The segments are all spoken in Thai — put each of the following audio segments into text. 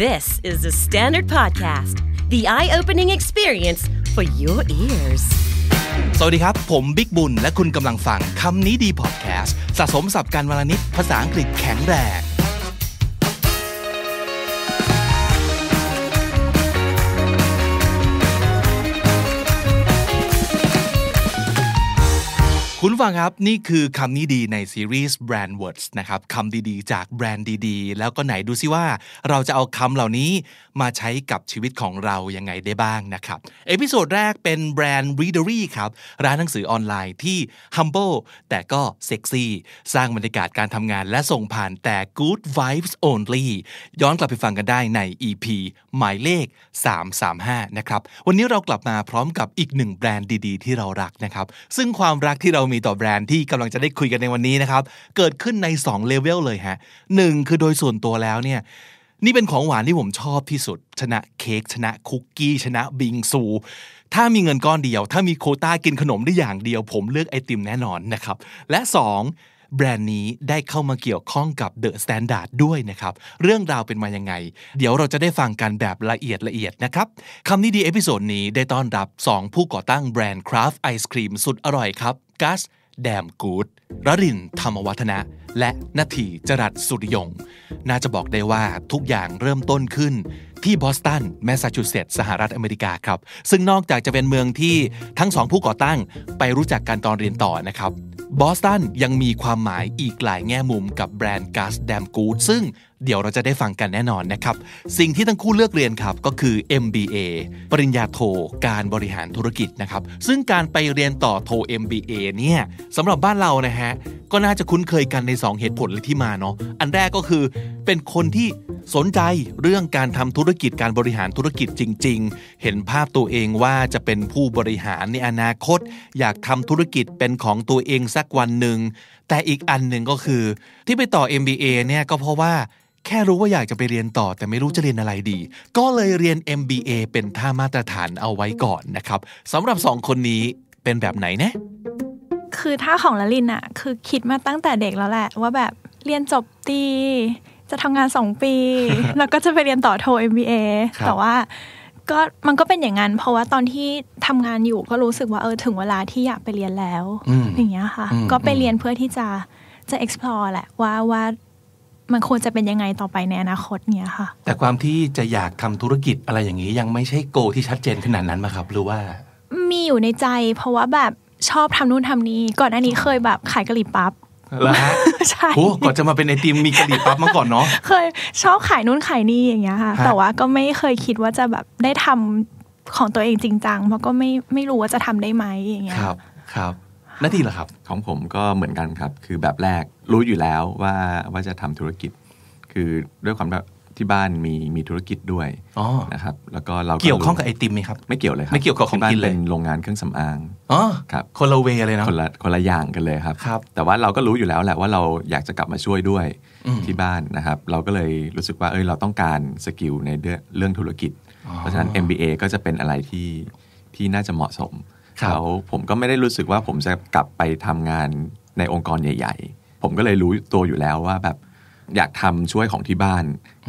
This is the Standard Podcast, the eye-opening experience for your ears. สวัสดีครับ ผมบิ๊กบุญ และคุณกำลังฟังคำนี้ดีพอดแคสต์ สะสมสับการวลนิดภาษาอังกฤษแข็งแรงคุณฟังครับ นี่คือคำนี้ดีในซีรีส์ Brand Words นะครับคำดีๆจากแบรนด์ดีๆ แล้วก็ไหนดูซิว่า เราจะเอาคำเหล่านี้มาใช้กับชีวิตของเรายังไงได้บ้างนะครับเอพิโซดแรกเป็นแบรนด์ Readery ครับร้านหนังสือออนไลน์ที่ humble แต่ก็เซ็กซี่สร้างบรรยากาศการทำงานและส่งผ่านแต่ good vibes only ย้อนกลับไปฟังกันได้ใน EP หมายเลข 335นะครับวันนี้เรากลับมาพร้อมกับอีกหนึ่งแบรนด์ดีๆ ที่เรารักนะครับซึ่งความรักที่เรามีต่อแบรนด์ที่กำลังจะได้คุยกันในวันนี้นะครับ เกิดขึ้นใน2เลเวลเลยฮะหนึ่งคือโดยส่วนตัวแล้วเนี่ย นี่เป็นของหวานที่ผมชอบที่สุด ชนะเค้กชนะคุกกี้ ชนะบิงซู ถ้ามีเงินก้อนเดียว ถ้ามีโคต้ากินขนมได้อย่างเดียว ผมเลือกไอติมแน่นอนนะครับ และ 2แบรนด์นี้ได้เข้ามาเกี่ยวข้องกับเดอะสแตนดาร์ดด้วยนะครับ เรื่องราวเป็นมายังไง เดี๋ยวเราจะได้ฟังกันแบบละเอียดละเอียดนะครับ คำนี้ดี เอพิโซดนี้ได้ต้อนรับ2 ผู้ก่อตั้งแบรนด์คราฟไอศครีมสุดอร่อยครับกัสแดมกูดรรินธรรมวัฒนะ และนาทีจรัสสุริยง น่าจะบอกได้ว่าทุกอย่างเริ่มต้นขึ้นที่บอสตันแมสซาชูเซตส์สหรัฐอเมริกาครับ ซึ่งนอกจากจะเป็นเมืองที่ทั้งสองผู้ก่อตั้งไปรู้จักกันตอนเรียนต่อนะครับบอสตันยังมีความหมายอีกหลายแง่มุมกับแบรนด์กาซแดมกูดซึ่งเดี๋ยวเราจะได้ฟังกันแน่นอนนะครับ สิ่งที่ทั้งคู่เลือกเรียนครับก็คือ MBA ปริญญาโทการบริหารธุรกิจนะครับซึ่งการไปเรียนต่อโท MBA เนี่ยสำหรับบ้านเรานะฮะก็น่าจะคุ้นเคยกันใน2เหตุผลที่มาเนาะอันแรกก็คือเป็นคนที่สนใจเรื่องการทำธุรกิจการบริหารธุรกิจจริงๆ เห็นภาพตัวเองว่าจะเป็นผู้บริหารในอนาคต อยากทำธุรกิจเป็นของตัวเองสักวันหนึ่งแต่อีกอันหนึ่งก็คือที่ไปต่อ MBA เนี่ยก็เพราะว่าแค่รู้ว่าอยากจะไปเรียนต่อแต่ไม่รู้จะเรียนอะไรดี ก็เลยเรียน MBA เป็นท่ามาตรฐานเอาไว้ก่อนนะครับสำหรับสองคนนี้เป็นแบบไหนนะ คือท่าของละลินอะคือคิดมาตั้งแต่เด็กแล้วแหละ ว่าแบบเรียนจบตีจะทำงานสองปี แล้วก็จะไปเรียนต่อโท MBA แต่ว่า ก็มันก็เป็นอย่างนั้น เพราะว่าตอนที่ทำงานอยู่ ก็รู้สึกว่าเออถึงเวลาที่อยากไปเรียนแล้วอย่างเงี้ยค่ะก็ไปเรียนเพื่อที่จะจะ explore แหละว่าว่ามันควรจะเป็นยังไงต่อไปในอนาคตเนี่ยค่ะ แต่ความที่จะอยากทำธุรกิจอะไรอย่างนี้ยังไม่ใช่โกที่ชัดเจนขนาดนั้นมาครับหรือว่า มีอยู่ในใจเพราะว่าแบบชอบทำนู่นทำนี้ ก่อนหน้านี้เคยแบบขายกะหรี่ปั๊บแล้วฮะใช่โอ้ก่อนจะมาเป็นไอติมมีกะหรี่ปั๊บมาก่อนเนาะเคย ชอบขายนู่นขายนี่อย่างเงี้ยค่ะแต่ว่าก็ไม่เคยคิดว่าจะแบบได้ทำของตัวเองจริงจังเพราะก็ไม่ไม่รู้ว่าจะทำได้ไหมอย่างเงี้ยครับ ครับหน้าที่เหรอครับ ของผมก็เหมือนกันครับ คือแบบแรกรู้อยู่แล้วว่าว่าจะทำธุรกิจ คือด้วยความแบบที่บ้านมีมีธุรกิจด้วยนะครับแล้วก็เราเกี่ยวข้องกับไอติมไหมครับ ไม่เกี่ยวเลยครับไม่เกี่ยวกับของกินเลยเป็นโรงงานเครื่องสำอางอ๋อครับคนละเวเลยนะคนละคนละอย่างกันเลยครับครับแต่ว่าเราก็รู้อยู่แล้วแหละว่าเราอยากจะกลับมาช่วยด้วย ที่บ้านนะครับ เราก็เลยรู้สึกว่าเออยเราต้องการสกิลในเรื่องธุรกิจ เพราะฉะนั้น MBA ก็จะเป็นอะไรที่ที่น่าจะเหมาะสมเขาผมก็ไม่ได้รู้สึกว่าผมจะกลับไปทำงานในองค์กรใหญ่ๆ ผมก็เลยรู้ตัวอยู่แล้วว่าแบบอยากทำช่วยของที่บ้าน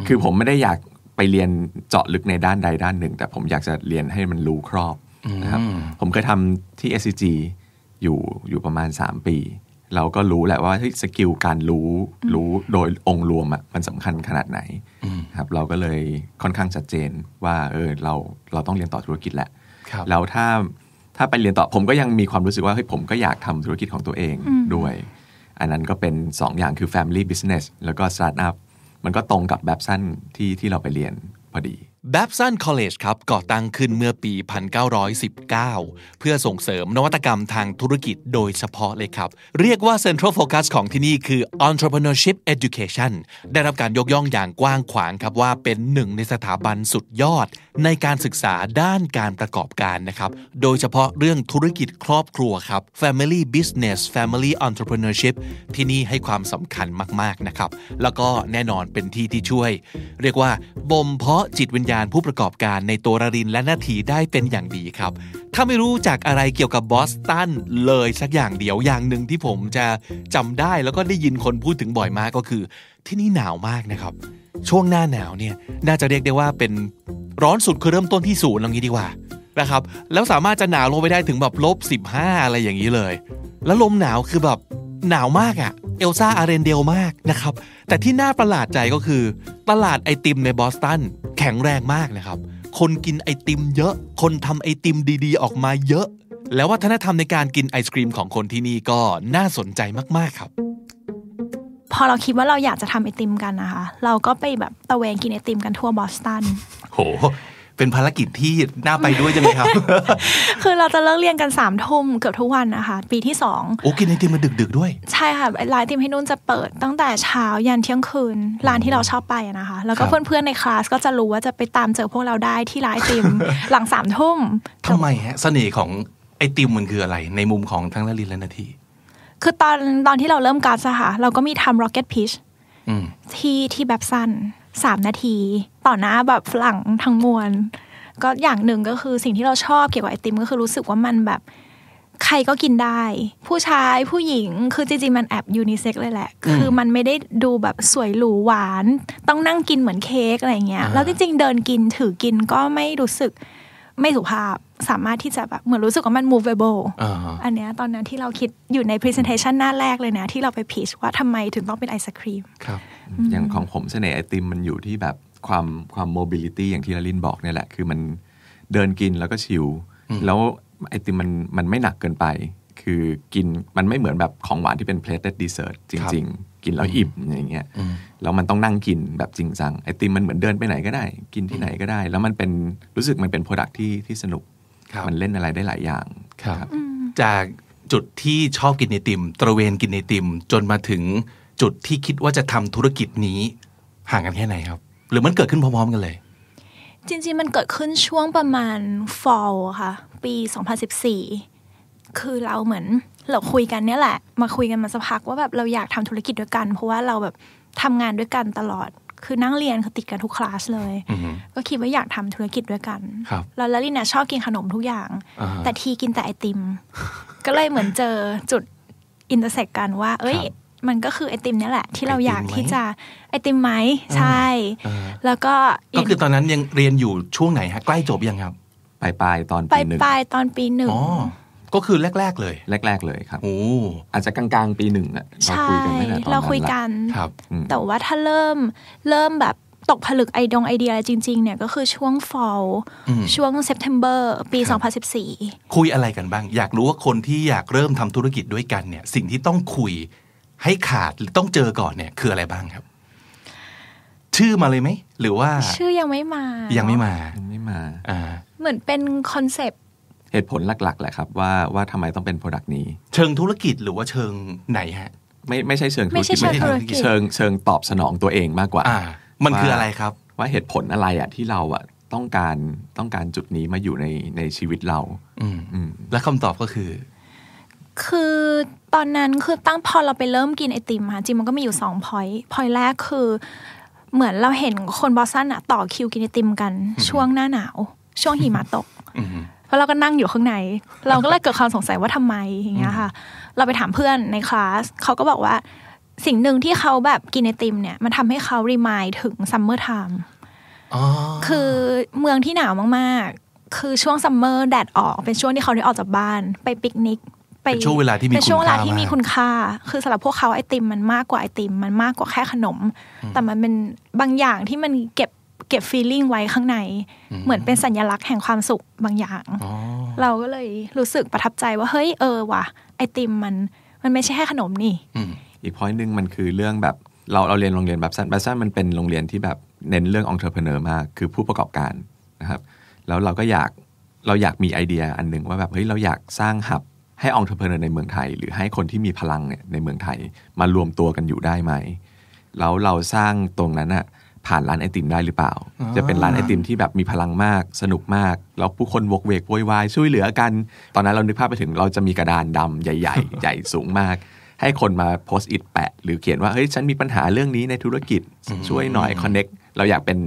คือผมไม่ได้อยากไปเรียนเจาะลึกในด้านใดด้านหนึ่ง แต่ผมอยากจะเรียนให้มันรู้ครอบนะครับ ผมเคยทำที่ SCG อยู่อยู่ประมาณ 3 ปี เราก็รู้แหละว่าสกิลการรู้รู้โดยองค์รวมอะ่ะมันสำคัญขนาดไหนครับ เราก็เลยค่อนข้างชัดเจนว่าเออเราเราต้องเรียนต่อธุรกิจแหละแล้วถ้าถ้าไปเรียนต่อผมก็ยังมีความรู้สึกว่าเฮ้ยผมก็อยากทำธุรกิจของตัวเองด้วย อันนั้นก็เป็น 2 อย่างคือ Family Business แล้วก็ Startup มันก็ตรงกับแบบสั้นที่ที่เราไปเรียนพอดี b a b s o n College ครับก่อตั้งขึ้นเมื่อปี 1919 เพื่อส่งเสริมนวัตกรรมทางธุรกิจโดยเฉพาะเลยครับ เรียกว่า Central Focus ของที่นี่คือ Entrepreneurship Education ได้รับการยกย่องอย่างกว้างขวางครับ ว่าเป็นหนึ่งในสถาบันสุดยอดในการศึกษาด้านการประกอบการนะครับโดยเฉพาะเรื่องธุรกิจครอบครัวครับ Family Business Family Entrepreneurship ที่นี่ให้ความสำคัญมากๆนะครับแล้วก็แน่นอนเป็นที่ที่ช่วย เรียกว่าบ่มเพาะจิตวิญญาานผู้ประกอบการในตัวรรินและนาทีได้เป็นอย่างดีครับ ถ้าไม่รู้จักอะไรเกี่ยวกับบอสตันเลยสักอย่างเดียวอย่างหนึ่งที่ผมจะจำได้แล้วก็ได้ยินคนพูดถึงบ่อยมากก็คือ ที่นี่หนาวมากนะครับ ช่วงหน้าหนาวเนี่ยน่าจะเรียกได้ว่าเป็นร้อนสุดคือเริ่มต้นที่ศูนย์ลองนี้ดีกว่านะครับแล้วสามารถจะหนาวลงไปได้ถึงแบบลบสิบห้าอะไรอย่างนี้เลย แล้วลมหนาวคือแบบหนาวมากอะ่ะเอลซ่าอารเรนเดลมากนะครับแต่ที่น่าประหลาดใจก็คือ ตลาดไอติมในบอสตันแข็งแรงมากนะครับ คนกินไอติม เยอะ คนทำไอติมดี ๆ ออกมาเยอะ แล้ววัฒนธรรมในการกินไอศครีมของคนที่นี่ก็น่าสนใจมากๆครับ พอเราคิดว่าเราอยากจะทำไอติมกันนะคะ เราก็ไปแบบตะเวนกินไอติมกันทั่วบอสตัน โหเป็นภารกิจที่น่าไปด้วยจังเลยครับ คือเราจะเลิกเรียนกันสามทุ่มเกือบทุกวันนะคะ ปีที่สองโอเคในทีมมันดึกๆด้วย ใช่ค่ะร้านทีมให้นุ่นจะเปิดตั้งแต่เช้ายันเที่ยงคืนร้านที่เราชอบไปนะคะ แล้วก็เพื่อนๆในคลาสก็จะรู้ว่าจะไปตามเจอพวกเราได้ที่ร้านทีมหลังสามทุ่มทำไมฮะเสน่ห์ของไอติมมันคืออะไร ในมุมของทั้งละลินและนาที คือตอนตอนที่เราเริ่มการสะค่ะเราก็มีทำ rocket pitch ที่ที่แบบสั้นสามนาที ต่อหน้าแบบ ฝรั่งทั้งมวล ก็อย่างหนึ่งก็คือสิ่งที่เราชอบเกี่ยวกับไอติมก็คือรู้สึกว่ามันแบบ ใครก็กินได้ ผู้ชาย ผู้หญิงคือจริงๆ มันแอบยูนิเซ็กเลยแหละ คือมันไม่ได้ดูแบบสวยหรูหวาน ต้องนั่งกินเหมือนเค้กอะไรเงี้ยแล้วจริงๆเดินกินถือกินก็ไม่รู้สึกไม่สุภาพสามารถที่จะแบบเหมือนรู้สึกว่ามัน movable อันเนี้ยตอนนั้นที่เราคิดอยู่ใน presentation หน้าแรกเลยนะที่เราไป pitch ว่าทำไมถึงต้องเป็นไอศครีมครับอย่างของผมเสน่ห์ไอติมมันอยู่ที่แบบความความโมบิลิตี้อย่างที่ลลินบอกเนี่ยแหละคือมันเดินกินแล้วก็ชิลแล้วไอติมมันมันไม่หนักเกินไป คือกินมันไม่เหมือนแบบของหวานที่เป็นเพลทเดดดีเซอร์จริงจริงกินแล้วอิ่มอย่างเงี้ยแล้วมันต้องนั่งกินแบบจริงจังไอติมมันเหมือนเดินไปไหนก็ได้ กินที่ไหนก็ได้ แล้วมันเป็นรู้สึกมันเป็นโปรดักที่ที่สนุกมันเล่นอะไรได้หลายอย่างจากจุดที่ชอบกินไอติม ตระเวนกินไอติม จนมาถึงจุดที่คิดว่าจะทำธุรกิจนี้ห่างกันแค่ไหนครับ หรือมันเกิดขึ้นพร้อมๆกันเลย จริง ๆมันเกิดขึ้นช่วงประมาณ fall ค่ะ ปี 2014 คือเราเหมือนเราคุยกันเนี่ยแหละมาคุยกันมาสักพักว่าแบบเราอยากทำธุรกิจด้วยกันเพราะว่าเราแบบทำงานด้วยกันตลอด คือนั่งเรียนคือติดกันทุกคลาสเลยก็คิดว่าอยากทำธุรกิจด้วยกัน เราแล้วลินน่ะชอบกินขนมทุกอย่าง แต่ทีกินแต่ไอติมก็เลยเหมือนเจอจุดอินเตอร์เซ็กกันว่า เอ้ยมันก็คือไอติมนี่แหละ ที่เราอยากที่จะไอติมไหมใช่ แล้วก็ ก็คือตอนนั้นยังเรียนอยู่ช่วงไหนฮะ ใกล้จบยังครับปลายปลายตอนปีหนึ่งปลายตอนปีหนึ่งออ๋ก็คือแรกๆเลยแรกๆเลยครับโอ้อาจจะกลางๆปีหนึ่งอะเราคุยกันไม่เราคุยกันครับแต่ว่าถ้าเริ่มเริ่มแบบตกผลึกไอดองไอเดียจริงๆ เนี่ย ก็คือช่วง fall ช่วงเซปเทมเบอร์ปี 2014 คุยอะไรกันบ้าง อยากรู้ว่าคนที่อยากเริ่มทำธุรกิจด้วยกันเนี่ยสิ่งที่ต้องคุยให้ขาดต้องเจอก่อนเนี่ย คืออะไรบ้างครับ ชื่อมาเลยไหมหรือว่า ชื่อยังไม่มายังไม่มายังไม่มาอ่าเหมือนเป็นคอนเซปต์เหตุผลหลักๆแหละครับ ว่าว่าทำไมต้องเป็นโปรดักต์นี้ เชิงธุรกิจหรือว่าเชิงไหนฮะ ไม่ไม่ใช่เชิงธุรกิจไม่ใช่เชิงธุรกิจเชิงเชิงตอบสนองตัวเองมากกว่า อ่า มันคืออะไรครับ ว่าเหตุผลอะไรอ่ะที่เราอ่ะต้องการต้องการจุดนี้มาอยู่ในในชีวิตเรา อืมและคำตอบก็คือคือตอนนั้นคือตั้งพอเราไปเริ่มกินไอติมค่ะจริงมันก็มีอยู่สองพอยพอยแรกคือเหมือนเราเห็นคนบอสตันอะต่อคิวกินไอติมกัน ช่วงหน้าหนาว ช่วงหิมะตกแล้วเราก็นั่งอยู่ข้างในเราก็เลยเกิดความสงสัยว่าทำไมอย่างเงี้ยค่ะ เราไปถามเพื่อนในคลาสเขาก็บอกว่า สิ่งหนึ่งที่เขาแบบกินไอติมเนี่ยมันทำให้เขารีมายถึงซัมเมอร์ไทม์คือเมืองที่หนาวมาก ๆ คือช่วงซัมเมอร์แดดออกเป็นช่วงที่เขาได้ออกจากบ้านไปปิกนิกไปเป็นช่วงเวลาที่มี่าที่มีคุณค่า คือสำหรับพวกเขาไอติมมันมากกว่าไอติมมันมากกว่าแค่ขนม แต่มันเป็นบางอย่างที่มันเก็บเก็บฟีลลิ่งไว้ข้างใน เหมือนเป็นสัญลักษณ์แห่งความสุขบางอย่าง เราก็เลยรู้สึกประทับใจว่าเฮ้ยเออว่ะไอติมมันมันไม่ใช่แค่ขนมนี่อีกพอยต์หนึ่งมันคือเรื่องแบบเราเราเรียนโรงเรียนแบบสั้นแบบสั้นมันเป็นโรงเรียนที่แบบเน้นเรื่ององค์ปรเนอ์มากคือผู้ประกอบการนะครับ แล้วเราก็อยากเราอยากมีไอเดียอันหนึ่งว่าแบบเฮ้ยเราอยากสร้างหับให้องค์ประกอบในเมืองไทย หรือให้คนที่มีพลังเนี่ยในเมืองไทย มารวมตัวกันอยู่ได้ไหมแล้วเราสร้างตรงนั้นอะผ่านร้านไอติมได้หรือเปล่า จะเป็นร้านไอติมที่แบบมีพลังมากสนุกมาก แล้วผู้คนวกเวกโวยวายช่วยเหลือกัน ตอนนั้นเรานึกภาพไปถึงเราจะมีกระดานดำ ใหญ่ๆใหญ่สูงมาก ให้คนมาโพสต์อิดแปะ หรือเขียนว่าเฮ้ยฉันมีปัญหาเรื่องนี้ในธุรกิจ ช่วยหน่อยคอนเน็กเราอยากเป็น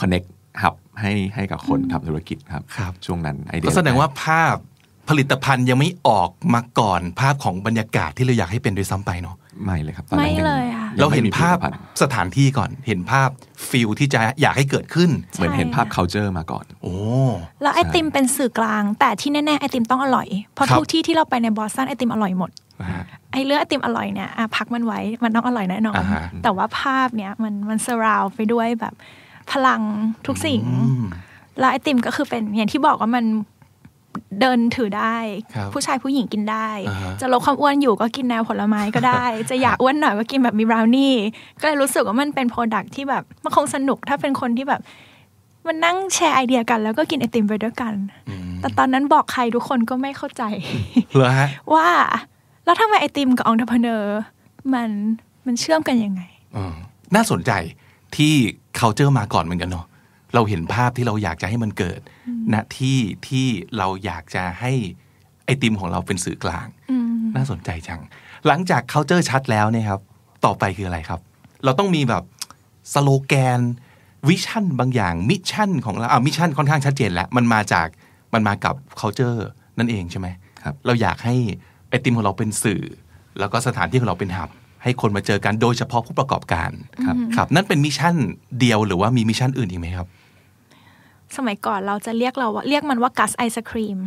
คอนเน็กหับให้ให้กับคนทำธุรกิจครับ ช่วงนั้นไอเดียก็แสดงว่าภาพผลิตภัณฑ์ยังไม่ออกมาก่อนภาพของบรรยากาศที่เราอยากให้เป็นด้วยซ้ำไปเนาะไม่เลยครับไม่เลยอะเราเห็นภาพสถานที่ก่อนเห็นภาพฟิลที่จะอยากให้เกิดขึ้นเหมือนเห็นภาพคาเจอร์มาก่อนโอ้แล้วไอติมเป็นสื่อกลาง แต่ที่แน่ๆไอติมต้องอร่อยเพราะทุกที่ที่เราไปในบอสตันไอติมอร่อยหมดไอเลือกไอติมอร่อยเนี่ยพักมันไว้มันต้องอร่อยแน่นอนแต่ว่าภาพเนี่ยมันมันเซราวไปด้วยแบบ พลังทุกสิ่ง แล้วไอติมก็คือเป็นอย่างที่บอกว่ามันเดินถือได้ผู้ชายผู้หญิงกินได้ จะลดความอ้วนอยู่ก็กินแนวผลไม้ก็ได้ จะอยากอ้วนหน่อยก็กินแบบมีบราวนี่ ก็เลยรู้สึกว่ามันเป็นโปรดักที่แบบ มันคงสนุกถ้าเป็นคนที่แบบ มันนั่งแชร์ไอเดียกันแล้วก็กินไอติมไปด้วยกัน แต่ตอนนั้นบอกใครทุกคนก็ไม่เข้าใจเว่าแล้วทำไมไอติมกับองค์ทพเนอร์มันมันเชื่อมกันยังไงน่าสนใจที่เขาเจอมาก่อนเหมือนกันเนาะเราเห็นภาพที่เราอยากจะให้มันเกิดณที่ที่เราอยากจะให้ไอติมของเราเป็นสื่อกลาง น่าสนใจจังหลังจาก culture ชัดแล้วเนี่ยครับต่อไปคืออะไรครับ เราต้องมีแบบสโลแกนวิชั่นบางอย่าง มิชชั่นของเราอ่ามิชชั่นค่อนข้างชัดเจน แล้วมันมาจากมันมากับ culture นั่นเองใช่ไหมครับเราอยากให้ ไอติมของเราเป็นสื่อ แล้วก็สถานที่ของเราเป็นหับให้คนมาเจอกันโดยเฉพาะผู้ประกอบการครับครับนั่นเป็นมิชชั่นเดียวหรือว่ามีมิชชั่นอื่นอีกไหมครับสมัยก่อนเราจะเรียกเราเรียกมันว่ากัสไอศครีม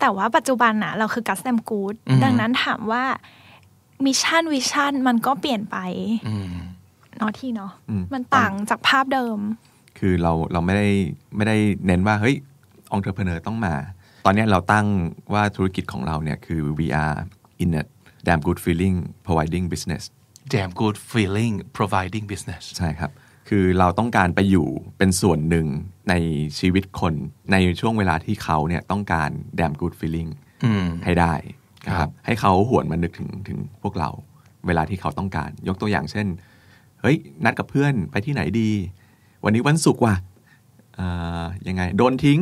แต่ว่าปัจจุบันนะเราคือกัสแซมกูดดังนั้นถามว่ามิชชั่นวิชั่นมันก็เปลี่ยนไปเนาะที่เนาะมันต่างจากภาพเดิมคือเราเราไม่ได้ไม่ได้เน้นว่าเฮ้ยองค์เทอร์เพเนอร์ต้องมาตอนนี้เราตั้งว่าธุรกิจของเราเนี่ยคือ VR in a damn good feeling providing business damn good feeling providing business ใช่ครับคือเราต้องการไปอยู่เป็นส่วนหนึ่งในชีวิตคนในช่วงเวลาที่เขาเนี่ยต้องการแดมกูดฟีลิ่งให้ได้ครับ ให้เขาหวนมานึกถึงถึงพวกเราเวลาที่เขาต้องการ ยกตัวอย่างเช่น เฮ้ย นัด กับเพื่อนไปที่ไหนดี วันนี้วันศุกร์ว่ะยังไง โดนทิ้ง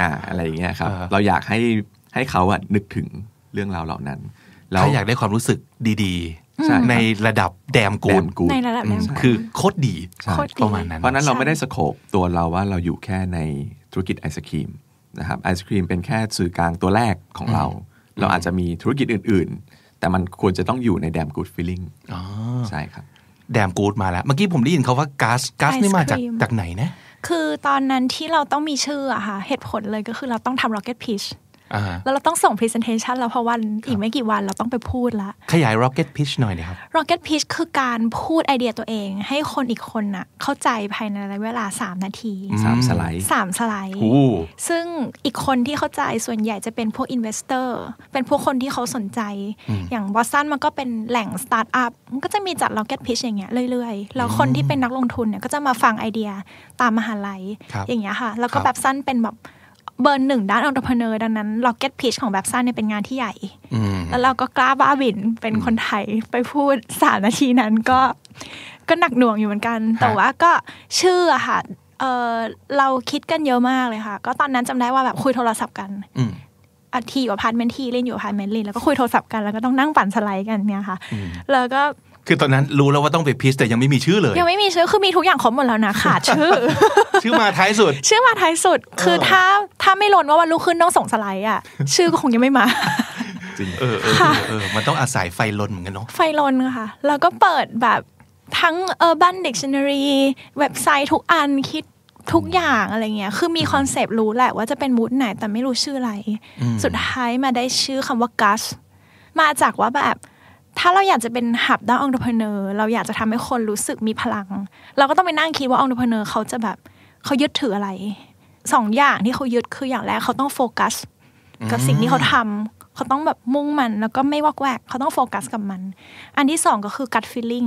อ่าอะไรอย่างเงี้ยครับเราอยากให้ ให้เขาอะนึกถึงเรื่องราวเหล่านั้นถ้าอยากได้ความรู้สึกดีในระดับแดมกูดในระดับแดมคือโคตรดีประมาณนั้นเพราะนั้นเราไม่ได้สโคปตัวเราว่าเราอยู่แค่ในธุรกิจไอศครีมนะครับไอศครีมเป็นแค่สื่อกลางตัวแรกของเรา เราอาจจะมีธุรกิจอื่นๆ แต่มันควรจะต้องอยู่ในแดมกูดฟีลลิ่งใช่ครับแดมกูดมาแล้ว เมื่อกี้ผมได้ยินเขาว่าก๊าซก๊าซนี่มาจากจากไหนนะคือตอนนั้นที่เราต้องมีชื่ออะค่ะเหตุผลเลยก็คือเราต้องทำ rocket pitch แล้วเราต้องส่ง presentation แล้วเพราะวัน อีกไม่กี่วันเราต้องไปพูดละ ขยาย rocket pitch หน่อยนะครับ rocket pitch คือการพูดไอเดียตัวเอง ให้คนอีกคนน่ะเข้าใจภายในระยะเวลา 3 นาที 3สไลด์3สไลด์ ซึ่งอีกคนที่เข้าใจส่วนใหญ่จะเป็นพวก investor เป็นพวกคนที่เขาสนใจ อย่างบอสตันมันก็เป็นแหล่ง start up มันก็จะมีจัด rocket pitch อย่างเงี้ยเรื่อย ๆ แล้วคนที่เป็นนักลงทุนเนี่ยก็จะมาฟังไอเดียตามมหาลัยอย่างเงี้ยค่ะแล้วก็แบบสั้นเป็นแบบเบอร์หนึ่งด้านองค์ประกอบดังนั้นล็อกเก็ตพีชของแบบสั้นเนี่ยเป็นงานที่ใหญ่แล้วเราก็กล้าบ้าบินเป็นคนไทยไปพูดสามนาทีนั้นก็ ก็หนักหน่วงอยู่เหมือนกันแต่ว่าก็ชื่อค่ะ เออเราคิดกันเยอะมากเลยค่ะ ก็ตอนนั้นจำได้ว่าแบบคุยโทรศัพท์กันทีอยู่อพาร์เมนทีเล่นอยู่อพาร์เมนลินแล้วก็คุยโทรศัพท์กันแล้วก็ต้องนั่งปั่นสไลด์กัน เนี่ยค่ะแล้วก็คือตอนนั้นรู้แล้วว่าต้องไปพิสแต่ยังไม่มีชื่อเลย ยังไม่มีชื่อคือมีทุกอย่างครบหมดแล้วนะขาดชื่อชื่อมาท้ายสุด ชื่อมาท้ายสุด คือถ้าถ้าไม่หล่นว่าวันรุ่งขึ้นต้องส่งสไลด์อ่ะชื่อก็คงยังไม่มาจริงเออเออเออมันต้องอาศัยไฟลนเหมือนกันเนาะไฟลนค่ะแล้วก็เปิดแบบทั้ง Urban Dictionary เว็บไซต์ทุกอันคิดทุกอย่างอะไรเงี้ยคือมีคอนเซปต์รู้แหละว่าจะเป็นมูดไหนแต่ไม่รู้ชื่ออะไร สุดท้ายมาได้ชื่อคำว่ากัสมาจากว่าแบบถ้าเราอยากจะเป็นหับด้านองค์ประกอบเราอยากจะทำให้คนรู้สึกมีพลัง เราก็ต้องไปนั่งคิดว่าองค์ประกอบเขาจะแบบเขายึดถืออะไรสองอย่างที่เขายึดคืออย่างแรกเขาต้องโฟกัส กับสิ่งที่เขาทำ เขาต้องแบบมุ่งมันแล้วก็ไม่วอกแวก เขาต้องโฟกัสกับมัน อันที่สองก็คือกัดฟีลลิ่ง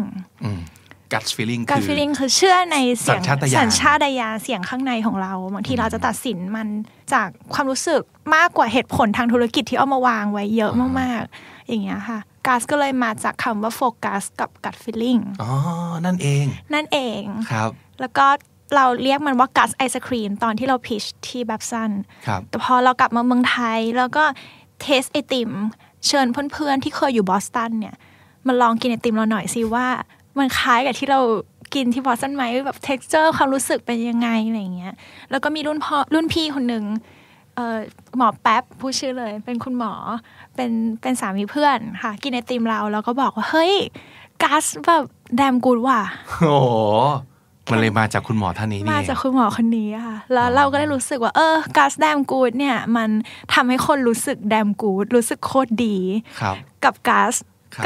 กัดฟีลลิ่งกัดฟีลลิ่งคือเชื่อในเสียงสัญชาตญาณเสียงข้างในของเราบางทีเราจะตัดสินมันจากความรู้สึกมากกว่าเหตุผลทางธุรกิจที่เอามาวางไว้เยอะมากๆ อย่างเงี้ยค่ะกัสก็เลยมาจากคำว่าโฟกัสกับกัดฟิลลิ่ง อ๋อ นั่นเอง นั่นเอง ครับ แล้วก็เราเรียกมันว่ากัสไอศครีมตอนที่เราพิชที่แบบสั้นครับ แต่พอเรากลับมาเมืองไทย แล้วก็เทสไอติม เชิญเพื่อนๆที่เคยอยู่บอสตันเนี่ยมาลองกินไอติมเราหน่อยสิ ว่ามันคล้ายกับที่เรากินที่บอสตันไหมแบบเท็กเจอร์ความรู้สึกเป็นยังไงอะไรเงี้ยแล้วก็มีรุ่นพ่อรุ่นพี่คนหนึ่งหมอแป๊บผู้ชื่อเลย เป็นคุณหมอเป็นเป็นสามีเพื่อน ค่ะ กินไอติมเราแล้วก็บอกว่าเฮ้ยก๊าซแบบแดมกูดว่ะโอ้มันเลยมาจากคุณหมอท่านนี้นี่มาจากคุณหมอคนนี้ค่ะแล้วเราก็ได้รู้สึกว่าเออก๊าซแดมกูดเนี่ย มันทำให้คนรู้สึกแดมกูดรู้สึกโคตรดีครับ กับกา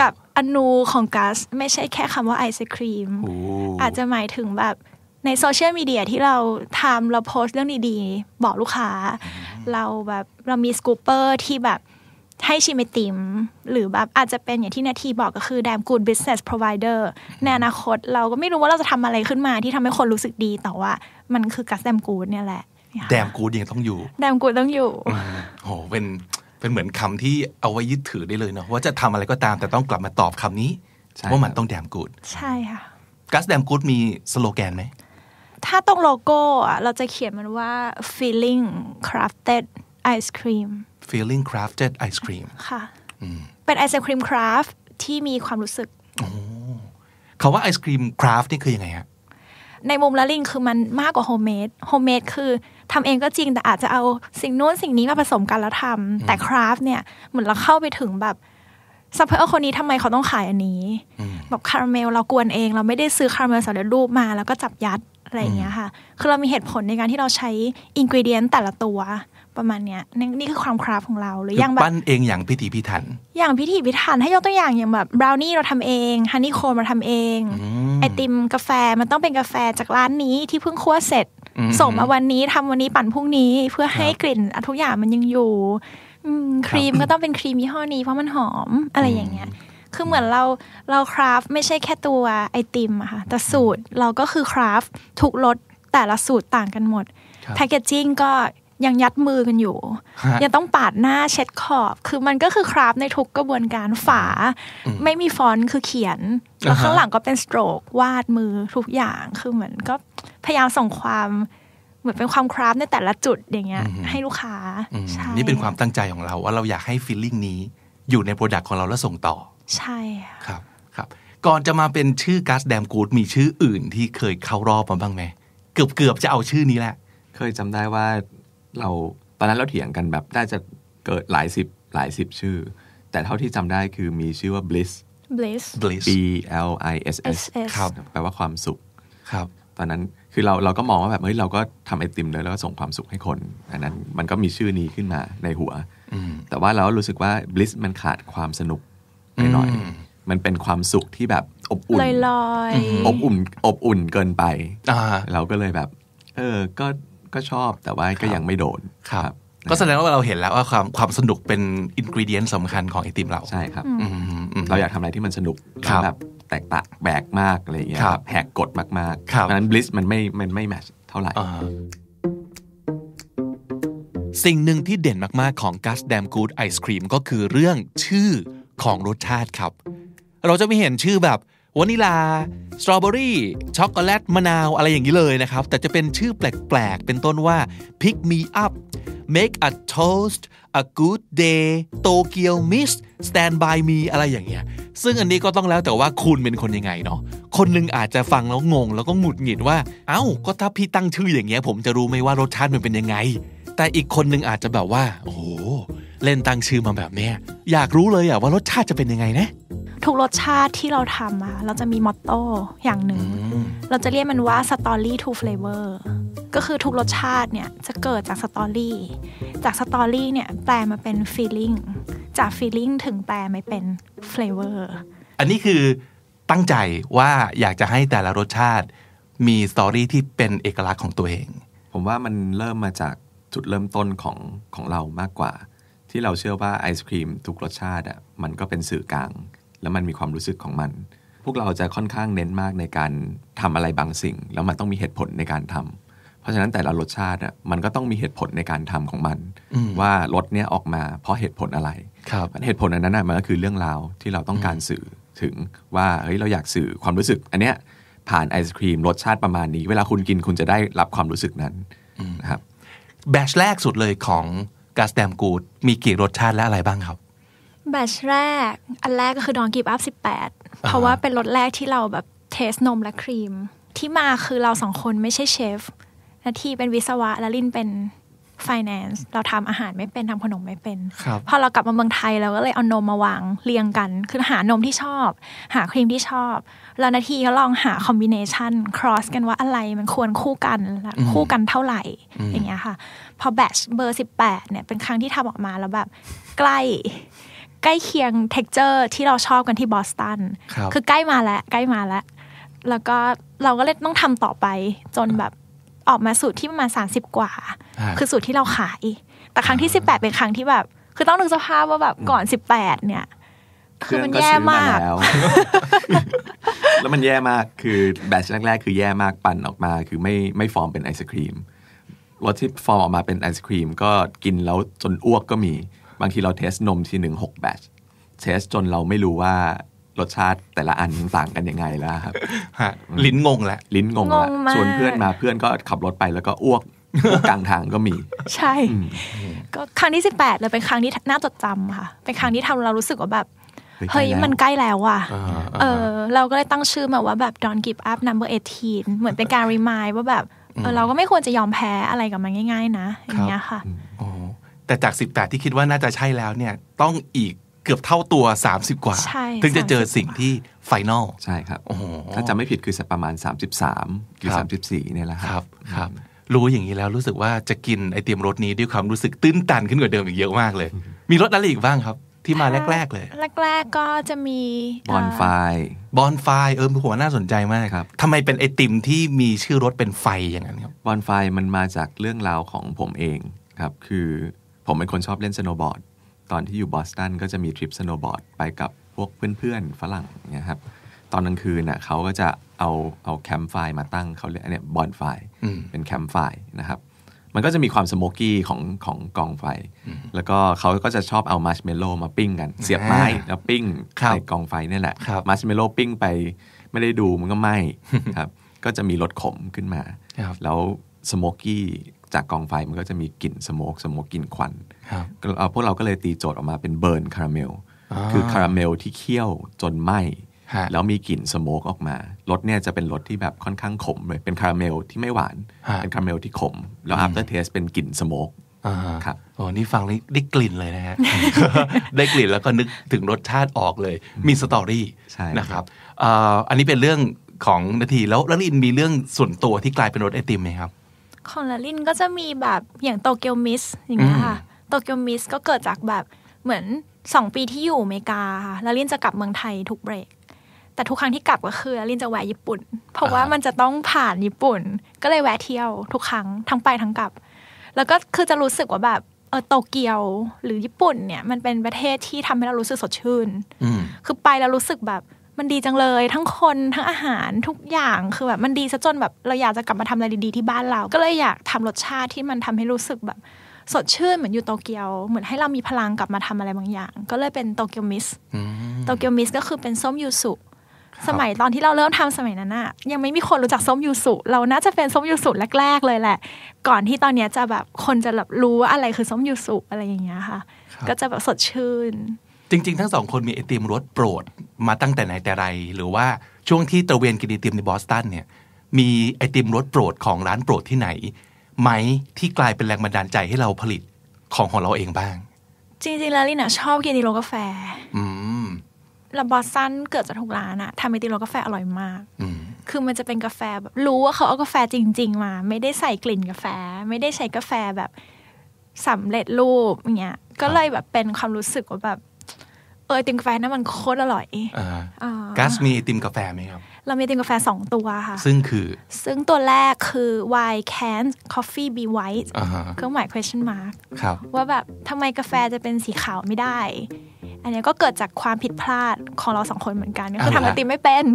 กับอนูของกัาไม่ใช่แค่คำว่าไอศครีมอาจจะหมายถึงแบบในโซเชียลมีเดียที่เราทำเราโพสเรื่องดีๆ บอกลูกค้า เราแบบเรามีสกูปเปอร์ที่แบบให้ชิมไอติม หรือแบบอาจจะเป็นอย่างที่นาทีบอกก็คือแดมกูดบิสเนสพร็อพเดอร์ในอนาคต เราก็ไม่รู้ว่าเราจะทำอะไรขึ้นมา ที่ทำให้คนรู้สึกดี แต่ว่า มันคือกัสแดมกูดเนี่ยแหละ แดมกูดยังต้องอยู่ แดมกูดต้องอยู่โอหเป็นเป็นเหมือนคำที่เอาไว้ยึดถือได้เลยเนาะว่าจะทำอะไรก็ตาม แต่ต้องกลับมาตอบคำนี้ว่ามันต้องแดมกูดใช่ค่ะกัสแดมกูดมีสโลแกนไหมถ้าต้องโลโก้เราจะเขียนมันว่า feeling crafted ice cream feeling crafted ice cream ค่ะเป็นไอศครีมคราฟที่มีความรู้สึกคาว่าไอศครีมคราฟนี่คืออยังไงฮะ ในมุมละลิงคือมันมากกว่าโฮมเมด โฮมเมดคือทำเองก็จริงแต่อาจจะเอาสิ่งนู้นสิ่งนี้มาผสมกันแล้วทำแต่คราฟเนี่ยเหมือนเราเข้าไปถึงแบบ ซัพพลายเออร์คนนี้ทำไมเขาต้องขายอันนี้แบบคาราเมลเรากวนเอง เราไม่ได้ซื้อคาราเมลสำเร็จรูปมา แล้วก็จับยัดอะไรเงี้ยค่ะ คือเรามีเหตุผลในการที่เราใช้อินกิเดียนแต่ละตัวประมาณเนี้ย นี่คือความคราฟของเราหรืออยังแบบปั้นเองอย่างพิถีพิถัน อย่างพิถีพิถัน ให้ยกตัวอย่างอย่างแบบบราวนี่เราทำเอง ฮันนี่โคมเราทำเอง ไอติมกาแฟมันต้องเป็นกาแฟจากร้านนี้ที่เพิ่งคั่วเสร็จส่งมาวันนี้ทำวันนี้ปั่นพรุ่งนี้เพื่อให้กลิ่นทุกอย่างมันยังอยู่ครีมก็ต้องเป็นครีมยี่ห้อนี้ เพราะมันหอมอะไรอย่างเงี้ยคือเหมือนเราเราคราฟไม่ใช่แค่ตัวไอติมอะค่ะแต่สูตรเราก็คือคราฟทุกรสแต่ละสูตรต่างกันหมดแพคเกจจิ้งก็ยังยัดมือกันอยู่ ยังต้องปาดหน้าเช็ดขอบ คือมันก็คือคราฟในทุกกระบวนการฝา ไม่มีฟอนต์คือเขียน แล้วข้างหลังก็เป็นสโตรกวาดมือ ทุกอย่างคือเหมือนก็พยายามส่งความเหมือนเป็นความคราฟในแต่ละจุดอย่างเงี้ยให้ลูกค้านี่เป็นความตั้งใจของเรา ว่าเราอยากให้ฟีลลิ่งนี้อยู่ในโปรดักต์ของเราแล้วส่งต่อใช่ครับครับ ก่อนจะมาเป็นชื่อกัสแดมกูดมีชื่ออื่น ที่เคยเข้ารอบมาบ้างไหม เกือบเกือบจะเอาชื่อนี้แหละ เคยจำได้ว่า เราตอนนั้นเราเถียงกันแบบน่าจะเกิดหลายสิบหลายสิบชื่อ แต่เท่าที่จำได้คือมีชื่อว่า bliss bliss bliss b l i s s ครับแปลว่าความสุขครับ ตอนนั้น คือเราเราก็มองว่าแบบเฮ้ยเราก็ทำไอติมเลยแล้วก็ส่งความสุขให้คนอันนั้นมันก็มีชื่อนี้ขึ้นมาในหัวแต่ว่าเรารู้สึกว่า bliss มันขาดความสนุกหน่อย มันเป็นความสุขที่แบบอบอุ่นลอยๆอบอุ่นอบอุ่นเกินไปเราก็เลยแบบ เออ ก็ก็ชอบแต่ว่าก็ยังไม่โดน ครับ ก็แสดงว่าเราเห็นแล้วว่า ความความสนุกเป็นอินกริเดียนสำคัญของไอติมเรา ใช่ครับ เราอยากทำอะไรที่มันสนุกแบบแตกต่างแบกมากอะไรอย่างเงี้ยแหกกฎมากๆ เพราะนั้นบลิสมันไม่ มันไม่แมทเท่าไหร่ สิ่งหนึ่งที่เด่นมาก ๆ ของกัสแดมกูดไอศครีมก็คือเรื่องชื่อของรสชาติครับ เราจะไม่เห็นชื่อแบบวานิลา สตรอเบอรี่ ช็อกโกแลตมะนาวอะไรอย่างนี้เลยนะครับ แต่จะเป็นชื่อแปลกๆ เป็นต้นว่า pick me up make a toast a good day Tokyo mist stand by me อะไรอย่างเงี้ยซึ่งอันนี้ก็ต้องแล้วแต่ว่าคุณเป็นคนยังไงเนาะคนนึงอาจจะฟังแล้วงงแล้วก็หงุดหงิดว่า เอา้าก็ถ้าพี่ตั้งชื่ออย่างเงี้ย ผมจะรู้ไหมว่ารสชาติมันเป็นยังไงแต่อีกคนหนึ่งอาจจะแบบว่าโอ้โหเล่นตั้งชื่อมาแบบเนี้ยอยากรู้เลยอะว่ารสชาติจะเป็นยังไงนะ ทุกรสชาติที่เราทำอะเราจะมีมอตโต้อย่างหนึ่ง เราจะเรียกมันว่า story to flavor ก็คือทุกรสชาติเนี่ยจะเกิดจากสตอรี่จากสตอรี่เนี่ยแปลมาเป็นฟีลิ่งจากฟีลิ่งถึงแปลมาเป็นเฟลเวอร์อันนี้คือตั้งใจว่าอยากจะให้แต่ละรสชาติมีสตอรี่ที่เป็นเอกลักษณ์ของตัวเองผมว่ามันเริ่มมาจากจุดเริ่มต้นของของเรามากกว่า ที่เราเชื่อว่าไอศครีมทุกรสชาติอ่ะมันก็เป็นสื่อกลาง แล้วมันมีความรู้สึกของมัน พวกเราจะค่อนข้างเน้นมากในการทำอะไรบางสิ่งแล้วมันต้องมีเหตุผลในการทำ เพราะฉะนั้นแต่ละรสชาติอ่ะมันก็ต้องมีเหตุผลในการทำของมันว่ารสเนี้ยออกมา เพราะเหตุผลอะไร ครับเหตุผลอันนั้นมันก็คือเรื่องราวที่เราต้องการสื่อถึงว่าเฮ้ยเราอยากสื่อความรู้สึก อันเนี้ย ผ่านไอศครีมรสชาติประมาณนี้ เวลาคุณกินคุณจะได้รับความรู้สึกนั้นนะครับแบชแรกสุดเลยของกาสแตมกูดมีกี่รสชาติและอะไรบ้างครับ แบชแรกอันแรกก็คือดองกีบอัพสิบแปด เพราะว่าเป็นรสแรกที่เราแบบเทสนมและครีม ที่มาคือเราสองคนไม่ใช่เชฟนาทีเป็นวิศวะและลินเป็น f i n a n c เราทำอาหารไม่เป็นทำขนมไม่เป็น พอเรากลับมาเมืองไทยเราก็เลยเอานมมาวางเรียงกันคือหานมที่ชอบ หาครีมที่ชอบแล้วนาทีก็ลองหาคอมบิเนชันครอสกันว่าอะไร มันควรคู่กันคู่กันเท่าไหร่ อย่างเงี้ยค่ะ พอแบชเบอร์สิบแปดเนี่ยเป็นครั้งที่ทำออกมาแล้วแบบ ใกล้ ใกล้เคียงเท็กเจอร์ที่เราชอบกันที่บอสตันคือใกล้มาแล้วใกล้มาแล้ว แล้วก็เราก็เลยต้องทำต่อไปจนแบบออกมาสูตรที่ประมาณสาสิบกว่า คือสูตรที่เราขายแต่ครั้งที่สิบแปดเป็นครั้งที่แบบคือต้องนึกสภาพว่าแบบก่อนสิบแปดเนี่ย คือมันแย่มากแล้วมันแย่มากคือแบชแรกๆคือแย่มากปั่นออกมา คือไม่ไม่ฟอร์มเป็นไอศครีมรสที่ฟอร์มออกมาเป็นไอศครีม ก็กินแล้วจนอ้วกก็มี บางทีเราเทสนมทีหนึ่งหกแบชเทสจนเราไม่รู้ว่ารสชาติแต่ละอันต่างกันยังไงล่ะครับลิ้นงงแหละ ลิ้นงงละชวนเพื่อนมาเพื่อนก็ขับรถไปแล้วก็อ้วกกลางทางก็มี ใช่ ก็ครั้งที่สิบแปดเลยเป็นครั้งที่น่าจดจำค่ะ เป็นครั้งที่ทำเรารู้สึกว่าแบบ เฮ้ย มันใกล้แล้วอ่ะเออ เราก็เลยตั้งชื่อมาว่าแบบ Don't give up number 18 เหมือนเป็นการรีมายว่าแบบเราก็ไม่ควรจะยอมแพ้อะไรกับมันง่าย ๆ นะอย่างเงี้ยค่ะอแต่จากสิบแปดที่คิดว่าน่าจะใช่แล้วเนี่ยต้องอีกเกือบเท่าตัว 30 กว่า ถึงจะเจอสิ่งที่ไฟนอลใช่ครับ ถ้าจำไม่ผิดคือประมาณ 33หรือ 34เนี่ยแหละครับ ครับ รู้อย่างนี้แล้วรู้สึกว่าจะกินไอเตียมรถนี้ด้วยความรู้สึกตื้นตันขึ้นกว่าเดิมอีกเยอะมากเลย มีรถอะไรอีกบ้างครับที่มาแรกๆเลย แรกๆก็จะมีบอนไฟ บอนไฟเออหัวน่าสนใจมากครับ ทำไมเป็นไอติมที่มีชื่อรถเป็นไฟอย่างนั้นครับ บอนไฟมันมาจากเรื่องราวของผมเองครับ คือผมเป็นคนชอบเล่นสโนว์บอร์ดตอนที่อยู่บอสตันก็จะมีทริปสโนว์บอร์ดไปกับพวกเพื่อนๆ ฝรั่งเนี่ยครับตอนกลางคืนน่ะเขาก็จะเอาเอาแคมป์ไฟมาตั้งเขาเรียกเนี่ยบอนไฟ เป็นแคมป์ไฟนะครับ มันก็จะมีความสโมกกี้ของของกองไฟ แล้วก็เขาก็จะชอบเอามาร์ชเมลโล่มาปิ้งกัน เสียบไม้ แล้วปิ้งในกองไฟนี่แหละมาร์ชเมลโล่ปิ้งไปไม่ได้ดูมันก็ไหม้ครับก็จะมีรสขมขึ้นมา แล้วสโมกกี้จากกองไฟมันก็จะมีกลิ่นสโมกสโมกกลิ่นควันพวกเราก็เลยตีโจทย์ออกมาเป็นเบิร์นคาราเมลคือคาราเมลที่เคี่ยวจนไหม้แล้วมีกลิ่นสโมกออกมารสเนี่ยจะเป็นรสที่แบบค่อนข้างขมเลยเป็นคาราเมลที่ไม่หวาน เป็นคาราเมลที่ขม แล้วอัฟเตอร์เทสเป็นกลิ่นสโมกครับโอ้นี่ฟังได้กลิ่นเลยนะฮะ ได้กลิ่นแล้วก็นึกถึงรสชาติออกเลย มีสตอรี่นะครับ อันนี้เป็นเรื่องของนาทีแล้วลลินมีเรื่องส่วนตัวที่กลายเป็นรสไอติมไหมครับของลลินก็จะมีแบบอย่างโตเกียวมิสอย่างเงี้ยค่ะโตเกียวมิสก็เกิดจากแบบเหมือนสองปีที่อยู่อเมริกาค่ะแล้วลินจะกลับเมืองไทยทุกเบรก แต่ทุกครั้งที่กลับก็คือลินจะแวะญี่ปุ่น เพราะว่ามันจะต้องผ่านญี่ปุ่น ก็เลยแวะเที่ยวทุกครั้งทั้งไปทั้งกลับ แล้วก็คือจะรู้สึกว่า แบบเออโตเกียวหรือญี่ปุ่นเนี่ย มันเป็นประเทศที่ทำให้เรารู้สึกสดชื่นคือไปแล้วรู้สึกแบบ มันดีจังเลยทั้งคนทั้งอาหารทุกอย่างคือแบบมันดีซะจนแบบเราอยากจะกลับมาทำอะไรดีๆที่บ้านเรา ก็เลยอยากทำรสชาติที่มันทำให้รู้สึกแบบสดชื่นเหมือนอยู่โตเกียวเหมือนให้เรามีพลังกลับมาทำอะไรบางอย่าง ก็เลยเป็นโตเกียวมิสโตเกียวมิสก็คือเป็นส้มยูสุสมัยตอนที่เราเริ่มทำสมัยนั้นอะยังไม่มีคนรู้จักส้มยูสุเราน่าจะเป็นส้มยูสุแรก ๆเลยแหละ ก่อนที่ตอนเนี้จะแบบคนจะแบบรู้ว่าอะไรคือส้มยูสุอะไรอย่างเงี้ยค่ะ ก็จะแบบสดชื่น จริง ๆ ทั้งสองคนมีไอติมรสโปรดมาตั้งแต่ไหนแต่ไร หรือว่าช่วงที่ตะเวนกินไอติมในบอสตันเนี่ย มีไอติมรสโปรดของร้านโปรดที่ไหนไหมที่กลายเป็นแรงบันดาลใจให้เราผลิตของของเราเองบ้าง จริงๆแล้วลินะชอบกินดีโลกาแฟ อืมแลาบอสซัน เกิดจากทุกร้านอะทำไอติโลกาแฟอร่อยมากคือมันจะเป็นกาแฟแบบรู้ว่าเขาเอากาแฟจริง ๆมา ไม่ได้ใส่กลิ่นกาแฟ ไม่ได้ ใช้กาแฟแบบสำเร็จรูปเงี้ย ก็เลยแบบเป็นความรู้สึกว่าแบบ เออติมกาแฟนั้นมันโคตรอร่อยอ่ากัสมีไอติมกาแฟไหมครับเรามีติมกาแฟสองตัวค่ะ ซึ่งคือ ซึ่งตัวแรกคือ why can coffee be white เครื่องหมาย question mark ครับว่าแบบทำไมกาแฟจะเป็นสีขาวไม่ได้ อันนี้ก็เกิดจากความผิดพลาด ของเราสองคนเหมือนกันก็คือทำไอติมไม่เป็น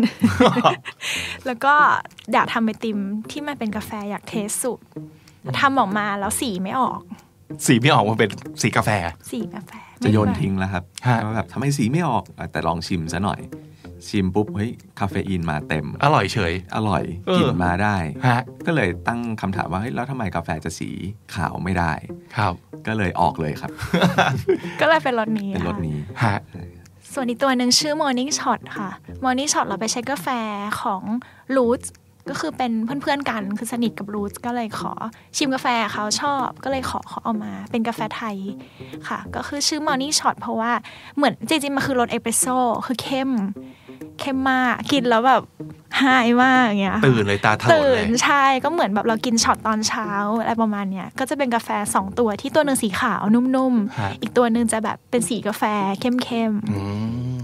แล้วก็อยากทำไอติมที่มันเป็นกาแฟอยากเทสสุดทำออกมาแล้วสีไม่ออก สีไม่ออกมันเป็นสีกาแฟ สีกาแฟ จะโยนทิ้งแล้วครับว่าแบบทำไมสีไม่ออก แต่ลองชิมซะหน่อยชิมปุ๊บเฮ้ยคาเฟอีนมาเต็ม อร่อยเฉยอร่อยกินมาได้ฮะก็เลยตั้งคำถามว่าเฮ้ยแล้วทำไมกาแฟจะสีขาวไม่ได้ ครับ ก็เลยออกเลยครับ ก็เลยเป็นรสนี้เป็นรสนี้ฮะส่วนอีกตัวหนึ่งชื่อ Morning Shot ค่ะ Morning Shot เราไปใช้กาแฟของ r o o t ก็คือเป็นเพื่อนๆกัน คือสนิทกับ r o o t ก็เลยขอชิมกาแฟเขาชอบ ก็เลยขอเขอเอามาเป็นกาแฟไทย ค่ะ ก็คือชื่อ Morning Shot เพราะว่าเหมือนจริงๆมันคือรสเอสเปรสโซ่คือเข้มเข้มมากกินแล้วแบบ หายมากอย่างเงี้ยตื่นเลยตาถลนตื่นใช่ ก็เหมือนแบบเรากินช็อตตอนเช้าอะไรประมาณเนี้ยก็จะเป็นกาแฟสองตัว ที่ตัวหนึ่งสีขาว นุ่มๆอีกตัวหนึ่งจะแบบเป็นสีกาแฟเข้มๆ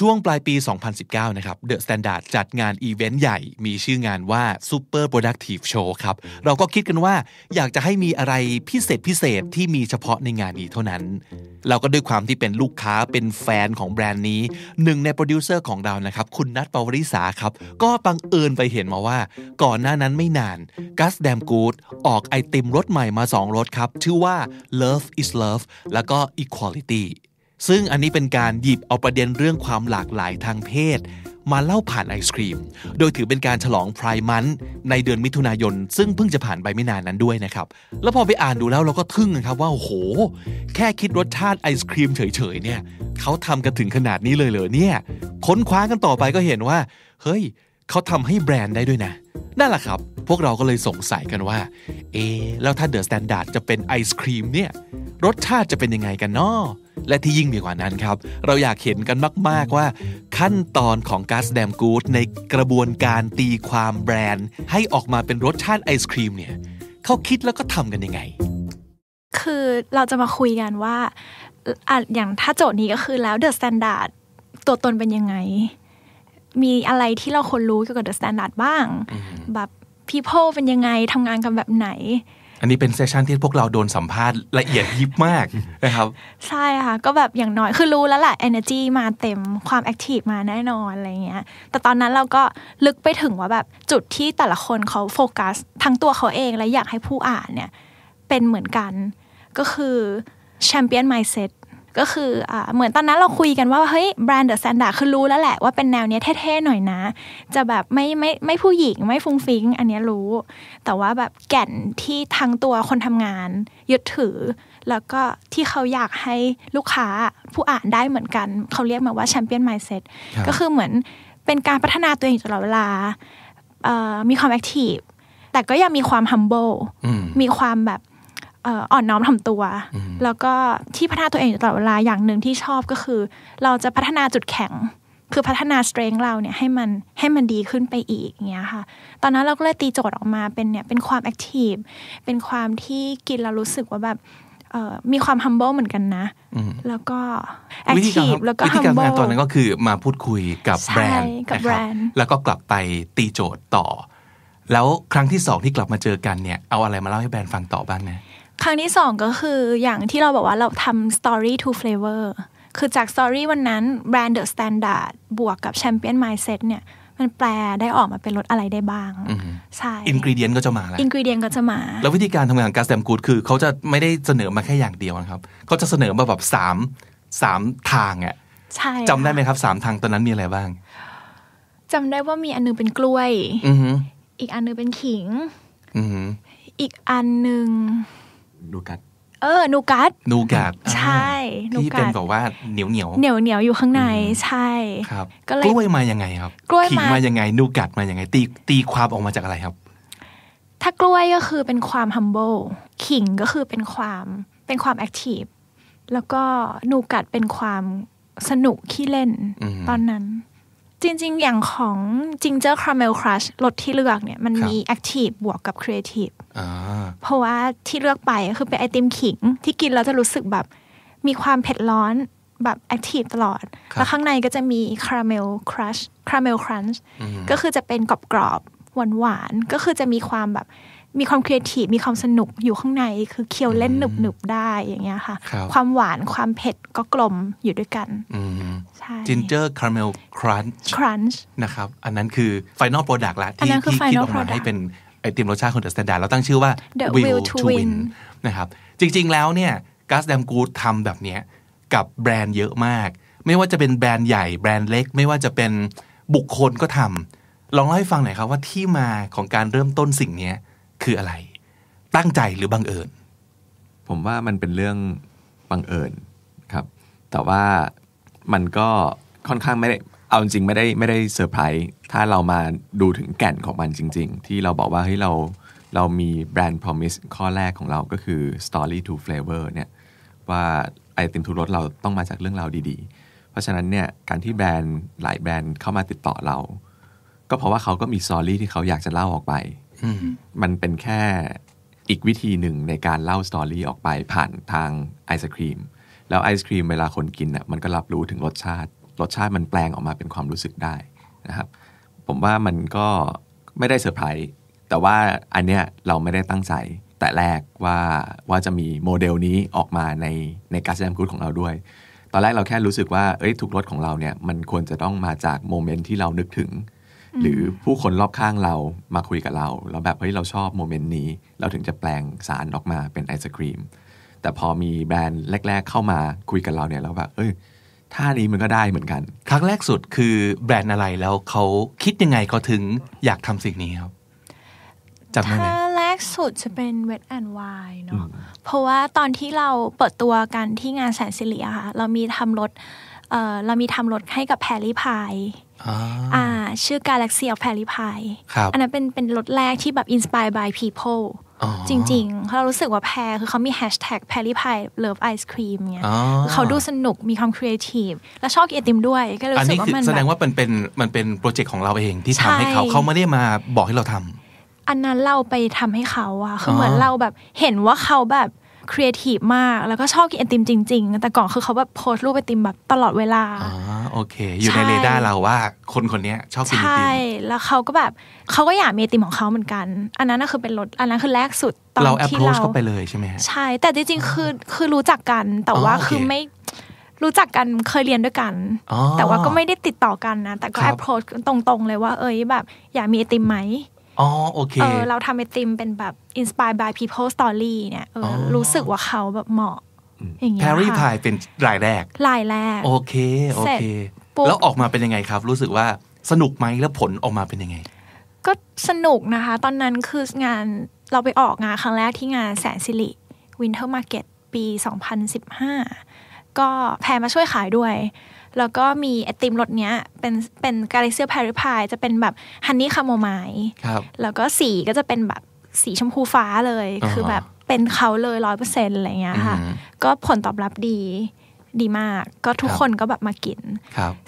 ช่วงปลายปี 2019 นะครับ The Standard จัดงานอีเวนต์ใหญ่ มีชื่องานว่า Super Productive Show ครับ เราก็คิดกันว่า อยากจะให้มีอะไรพิเศษพิเศษที่มีเฉพาะในงานนี้เท่านั้น เราก็ด้วยความที่เป็นลูกค้าเป็นแฟนของแบรนด์นี้หนึ่งในโปรดิวเซอร์ของเรานะครับ คุณนัทปวริษาครับ ก็บังเอิญไปเห็นมาว่า ก่อนหน้านั้นไม่นานกัสแดมกูดออกไอติมรถใหม่มา2รถครับชื่อว่า Love is Love แล้วก็ Equality ซึ่งอันนี้เป็นการหยิบเอาประเด็นเรื่องความหลากหลายทางเพศ มาเล่าผ่านไอศครีม โดยถือเป็นการฉลองไพร์มันในเดือนมิถุนายนซึ่งเพิ่งจะผ่านไปไม่นานนั้นด้วยนะครับ แล้วพอไปอ่านดูแล้วเราก็ทึ่งนะครับว่า โอ้โห แค่คิดรสชาติไอศครีมเฉยๆเนี่ยเขาทำกันถึงขนาดนี้เลยเหรอเนี่ย ค้นคว้ากันต่อไปก็เห็นว่า เฮ้ย เขาทำให้แบรนด์ได้ด้วยนะ นั่นแหละครับ พวกเราก็เลยสงสัยกันว่า เอแล้วถ้าเดอะสแตนดาร์ดจะเป็นไอศครีมเนี่ย รสชาติจะเป็นยังไงกันนาะและที่ยิ่งมีกว่านั้นครับ เราอยากเห็นกันมาก ๆว่า ขั้นตอนของการแสดมกู๊ดในกระบวนการตีความแบรนด์ ให้ออกมาเป็นรสชาติไอศครีมเนี่ย เขาคิดแล้วก็ทำกันยังไง คือเราจะมาคุยกันว่าอย่างถ้าโจทย์นี้ก็คือแล้วเดอะสแตนดาร์ดตัวตนเป็นยังไง มีอะไรที่เราคนรู้เกี่ยวกับเดอะสแตนดาร์ดบ้าง แบบพีเพลเป็นยังไงทำงานกันแบบไหนอันนี้เป็นเซสชันที่พวกเราโดนสัมภาษณ์ ละเอียดยิบมากนะครับ ใช่ค่ะก็แบบอย่างน้อย คือรู้แล้วแหละ energy มาเต็มความ active มาแน่นอนอะไรเงี้ยแต่ตอนนั้นเราก็ลึกไปถึงว่าแบบ จุดที่แต่ละคนเขาโฟกัสทั้งตัวเขาเองและอยากให้ผู้อ่านเนี่ย เป็นเหมือนกันก็คือ champion mindset ก็คืออเหมือนตอนนั้นเราคุยกันว่า เฮ้ย แบรนด์เดอะแซนด้าคือรู้แล้วแหละว่าเป็นแนวเนี้ยเท่ๆหน่อยนะ จะแบบไม่ไม่ไม่ผู้หญิงไม่ฟุ้งฟิ้ง อันนี้รู้ แต่ว่าแบบแก่นที่ทั้งตัวคนทำงานยึดถือ แล้วก็ที่เขาอยากให้ลูกค้าผู้อ่านได้เหมือนกัน เขาเรียกมาว่าแชมเปี้ยนไมล์เซ็ตก็คือเหมือนเป็นการพัฒนาตัวเองตลอดเวลามีความแอคทีฟ แต่ก็ยังมีความฮัมโบลมีความแบบอ่อนน้อมถ่อมตัว แล้วก็ที่พัฒนาตัวเองอยู่ตลอดเวลาอย่างหนึ่งที่ชอบก็คือ เราจะพัฒนาจุดแข็งคือพัฒนาสเตรนจ์เราเนี่ยให้มัน ให้มันดีขึ้นไปอีกเงี้ยค่ะตอนนั้นเราก็เลยตีโจทย์ออกมาเป็นเนี่ยเป็นความแอคทีฟเป็นความที่กินเรารู้สึกว่าแบบมีความ humble เหมือนกันนะ แล้วก็ active แล้วก็ humble วิธีการงานตอนนั้นก็คือมาพูดคุยกับแบรนด์กับแบรนด์ แล้วก็กลับไปตีโจทย์ต่อ แล้วครั้งที่สองที่กลับมาเจอกันเนี่ย เอาอะไรมาเล่าให้แบรนด์ฟังต่อบ้างนะครั้งที่สองก็คืออย่างที่เราบอกว่าเราทำ story to flavor คือจาก story วันนั้นแบรนด์ The Standard บวกกับ Champion Mindset เนี่ย มันแปลได้ออกมาเป็นรสอะไรได้บ้างใช่อินกรีเดียนก็จะมาแล้วอินกรีเดียนก็จะมา แล้ววิธีการทำงานการแซมกูด คือ เขาจะไม่ได้เสนอมาแค่อย่างเดียวนะครับ เขาจะเสนอมาแบบสาม สามทางอ่ะใช่จำได้ไหมครับสามทางตอนนั้นมีอะไรบ้างจำได้ว่ามีอันนึงเป็นกล้วยอีกอันนึงเป็นขิงอีกอันหนึ่งนูกัดเออ นูกัด นูกัด ใช่ ที่เป็นแบบว่าเหนียวเหนียว เหนียวเหนียวอยู่ข้างใน ใช่ ครับ ก็เลยกล้วยมายังไง ครับกล้วยมายังไงนูกัดมายังไงตี ตีความออกมาจากอะไรครับ ถ้ากล้วยก็คือเป็นความ humble ขิงก็คือเป็นความ เป็นความ active แล้วก็นูกัดเป็นความสนุกขี้เล่นตอนนั้นจริงๆอย่างของ Ginger Caramel Crush รสที่เลือกเนี่ยมันมี Active บวกกับ Creative เพราะว่าที่เลือกไปคือเป็นไอติมขิงที่กินแล้วจะรู้สึกแบบมีความเผ็ดร้อนแบบแอคทีฟตลอดแล้วข้างในก็จะมีค r ราเ l ลคร s ชค a ราเ e ลคร u n ช h ก็คือจะเป็นกรอบๆหวานๆก็คือจะมีความแบบมีความครีเอทีฟมีความสนุกอยู่ข้างในคือเคี้ยวเล่นหนุบหนุบได้อย่างเงี้ยค่ะความหวานความเผ็ดก็กลมอยู่ด้วยกันใช่จินเจอร์คาราเมลครันช์ครันช์นะครับอันนั้นคือฟิแนลโปรดักต์ละที่ที่คิดออกมาให้เป็นไอติมรสชาติของเดอะสแตนดาร์ดเราตั้งชื่อว่า The Will to Win นะครับจริงๆแล้วเนี่ยกัสแดมกูดทำแบบเนี้ยกับแบรนด์เยอะมากไม่ว่าจะเป็นแบรนด์ใหญ่แบรนด์เล็ก ไม่ว่าจะเป็นบุคคลก็ทำลองเล่าให้ฟังหน่อยครับว่าที่มาของการเริ่มต้นสิ่งนี้คืออะไร ตั้งใจหรือบังเอิญ ผมว่ามันเป็นเรื่องบังเอิญครับ แต่ว่ามันก็ค่อนข้างไม่ได้เอาจริงไม่ได้ไม่ได้เซอร์ไพรส์ ถ้าเรามาดูถึงแก่นของมันจริงๆ ที่เราบอกว่าเฮ้ยเราเรามีแบรนด์พรอมิสข้อแรกของเราก็คือ story to flavor เนี่ยว่าไอติมทุรสเราต้องมาจากเรื่องราวดีๆ เพราะฉะนั้นเนี่ยการที่แบรนด์หลายแบรนด์เข้ามาติดต่อเรา ก็เพราะว่าเขาก็มีสตอรี่ที่เขาอยากจะเล่าออกไปมันเป็นแค่อีกวิธีหนึ่งในการเล่าสตอรี่ออกไปผ่านทางไอศครีมแล้วไอศครีมเวลาคนกินน่ะมันก็รับรู้ถึงรสชาติ รสชาติมันแปลงออกมาเป็นความรู้สึกได้นะครับ ผมว่ามันก็ไม่ได้เซอร์ไพรส์แต่ว่าอันเนี้ยเราไม่ได้ตั้งใจ แต่แรกว่าว่าจะมีโมเดลนี้ออกมาในในการแสดงคูดของเราด้วย ตอนแรกเราแค่รู้สึกว่าเอ้ยทุกรสของเราเนี่ย มันควรจะต้องมาจากโมเมนต์ที่เรานึกถึงหรือผู้คนรอบข้างเรามาคุยกับเราแล้วแบบเฮ้ยเราชอบโมเมนต์นี้เราถึงจะแปลงสารออกมาเป็นไอศครีมแต่พอมีแบรนด์แรกๆเข้ามาคุยกับเราเนี่ยเราแบบเอ้ยท่านี้มันก็ได้เหมือนกันครั้งแรกสุดคือแบรนด์อะไรแล้วเขาคิดยังไงเขาถึงอยากทำสิ่งนี้ครับจำได้ไหมแรกสุดจะเป็นเวทแอนด์ไวน์เนาะเพราะว่าตอนที่เราเปิดตัวกันที่งานแสนสิริอะค่ะเรามีทำรถเรามีทำรถให้กับแพรลี่พายอาชื่อ Galaxy of Perry p i ยอันนั้นเป็นเป็นรถแรกที่แบบ inspired by people จริงๆ เรารู้สึกว่าแพรคือเขามีแฮชแท็กแพรลี่พายเลิฟไอศครีมเนี่ยเขาดูสนุกมีความครีเอทีฟและชอบกินไอติมด้วยก็รู้สึกว่ามันแสดงว่ามันเป็นมันเป็นโปรเจกต์ของเราเองที่ทำให้เขาเขาไม่ได้มาบอกให้เราทำอันนั้นเราไปทำให้เขาอะคือเหมือนเราแบบเห็นว่าเขาแบบครีเอทีฟมากแล้วก็ชอบกินไอติมจริงๆแต่ก่อนคือเขาแบบโพสรูปไอติมแบบตลอดเวลา อ๋อโอเค อยู่ในเรดาร์เราว่า คนคนนี้ชอบกินไอติม ใช่แล้วเขาก็แบบเขาก็อยากมีไอติมของเขาเหมือนกัน อันนั้นก็คือเป็นรถอันนั้นคือแรกสุดตอนที่เราเข้าไปเลยใช่ไหมใช่แต่จริงๆ คือคือรู้จักกันแต่ว่าคือไม่รู้จักกันเคยเรียนด้วยกัน แต่ว่าก็ไม่ได้ติดต่อกันนะแต่ก็แอบโพสตรงๆเลยว่า เอ้ยแบบ อยากมีไอติมไหมอ๋อโอเค เออ เราทำไอติมเป็นแบบ inspired by people story เนี่ย เออ รู้สึกว่าเขาแบบเหมาะ อย่างเงี้ยแพรี่พายเป็นรายแรก รายแรก โอเค โอเค แล้วออกมาเป็นยังไงครับ รู้สึกว่าสนุกไหมแล้วผลออกมาเป็นยังไง ก็สนุกนะคะ ตอนนั้นคืองานเราไปออกงานครั้งแรก ที่งานแสนสิริวินเทอร์มาร์เก็ตปี 2015 ก็แพรมาช่วยขายด้วยแล้วก็มีไอติมรสเนี้ยเป็นเป็นกาลิเซียแพริพายจะเป็นแบบฮันนี่คาโมไมล์แล้วก็สีก็จะเป็นแบบสีชมพูฟ้าเลย คือแบบเป็นเขาเลยร้อยเปอร์เซ็นต์อะไรเงี้ยค่ะก็ผลตอบรับดีดีมาก ก็ทุกคนก็แบบมากิน